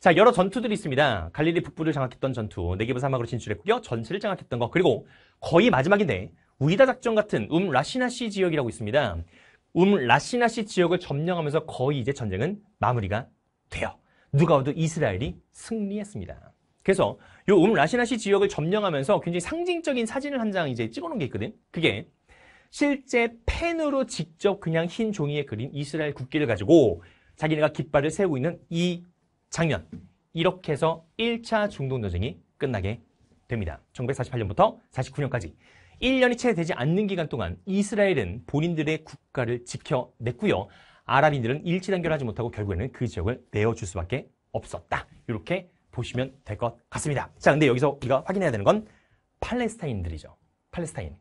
자, 여러 전투들이 있습니다. 갈릴리 북부를 장악했던 전투, 네개브 사막으로 진출했고요. 전체를 장악했던 거, 그리고 거의 마지막인데 우이다 작전 같은 움 음, 라시나시 지역이라고 있습니다. 움 음, 라시나시 지역을 점령하면서 거의 이제 전쟁은 마무리가 돼요. 누가 와도 이스라엘이 승리했습니다. 그래서 요움 음, 라시나시 지역을 점령하면서 굉장히 상징적인 사진을 한 장 이제 찍어놓은 게 있거든. 그게 실제 펜으로 직접 그냥 흰 종이에 그린 이스라엘 국기를 가지고 자기네가 깃발을 세우고 있는 이 장면. 이렇게 해서 1차 중동 전쟁이 끝나게 됩니다. 1948년부터 49년까지 1년이 채 되지 않는 기간 동안 이스라엘은 본인들의 국가를 지켜냈고요. 아랍인들은 일치단결하지 못하고 결국에는 그 지역을 내어줄 수밖에 없었다. 이렇게 보시면 될 것 같습니다. 자, 근데 여기서 우리가 확인해야 되는 건 팔레스타인들이죠. 팔레스타인.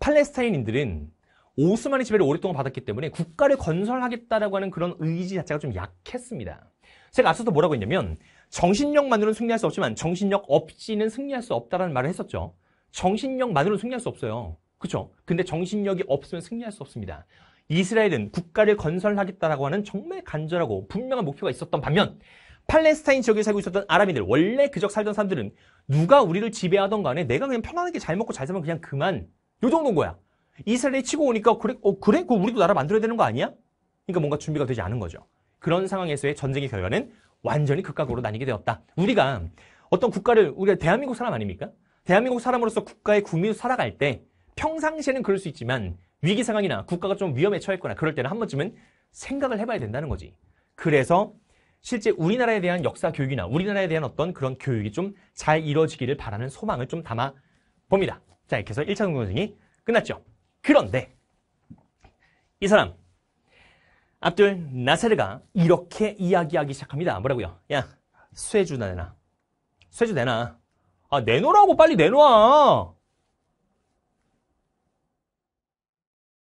팔레스타인인들은 오스만의 지배를 오랫동안 받았기 때문에 국가를 건설하겠다라고 하는 그런 의지 자체가 좀 약했습니다. 제가 앞서서 뭐라고 했냐면 정신력만으로는 승리할 수 없지만 정신력 없이는 승리할 수 없다라는 말을 했었죠. 정신력만으로는 승리할 수 없어요. 그렇죠? 근데 정신력이 없으면 승리할 수 없습니다. 이스라엘은 국가를 건설하겠다라고 하는 정말 간절하고 분명한 목표가 있었던 반면 팔레스타인 지역에 살고 있었던 아람인들 원래 그적 살던 사람들은 누가 우리를 지배하던 간에 내가 그냥 편안하게 잘 먹고 잘 살면 그냥 그만 요 정도인 거야. 이스라엘이 치고 오니까 그래 어 그래 그 우리도 나라 만들어야 되는 거 아니야? 그러니까 뭔가 준비가 되지 않은 거죠. 그런 상황에서의 전쟁의 결과는 완전히 극각으로 나뉘게 되었다. 우리가 어떤 국가를 우리가 대한민국 사람 아닙니까? 대한민국 사람으로서 국가의 국민으로 살아갈 때 평상시에는 그럴 수 있지만 위기 상황이나 국가가 좀 위험에 처했거나 그럴 때는 한 번쯤은 생각을 해봐야 된다는 거지. 그래서 실제 우리나라에 대한 역사 교육이나 우리나라에 대한 어떤 그런 교육이 좀 잘 이루어지기를 바라는 소망을 좀 담아 봅니다. 자, 이렇게 해서 1차 동동생이 끝났죠. 그런데 이 사람 압둘 나세르가 이렇게 이야기하기 시작합니다. 뭐라고요? 야, 쇠주 내놔. 쇠주 내놔. 아, 내놓으라고 빨리 내놔.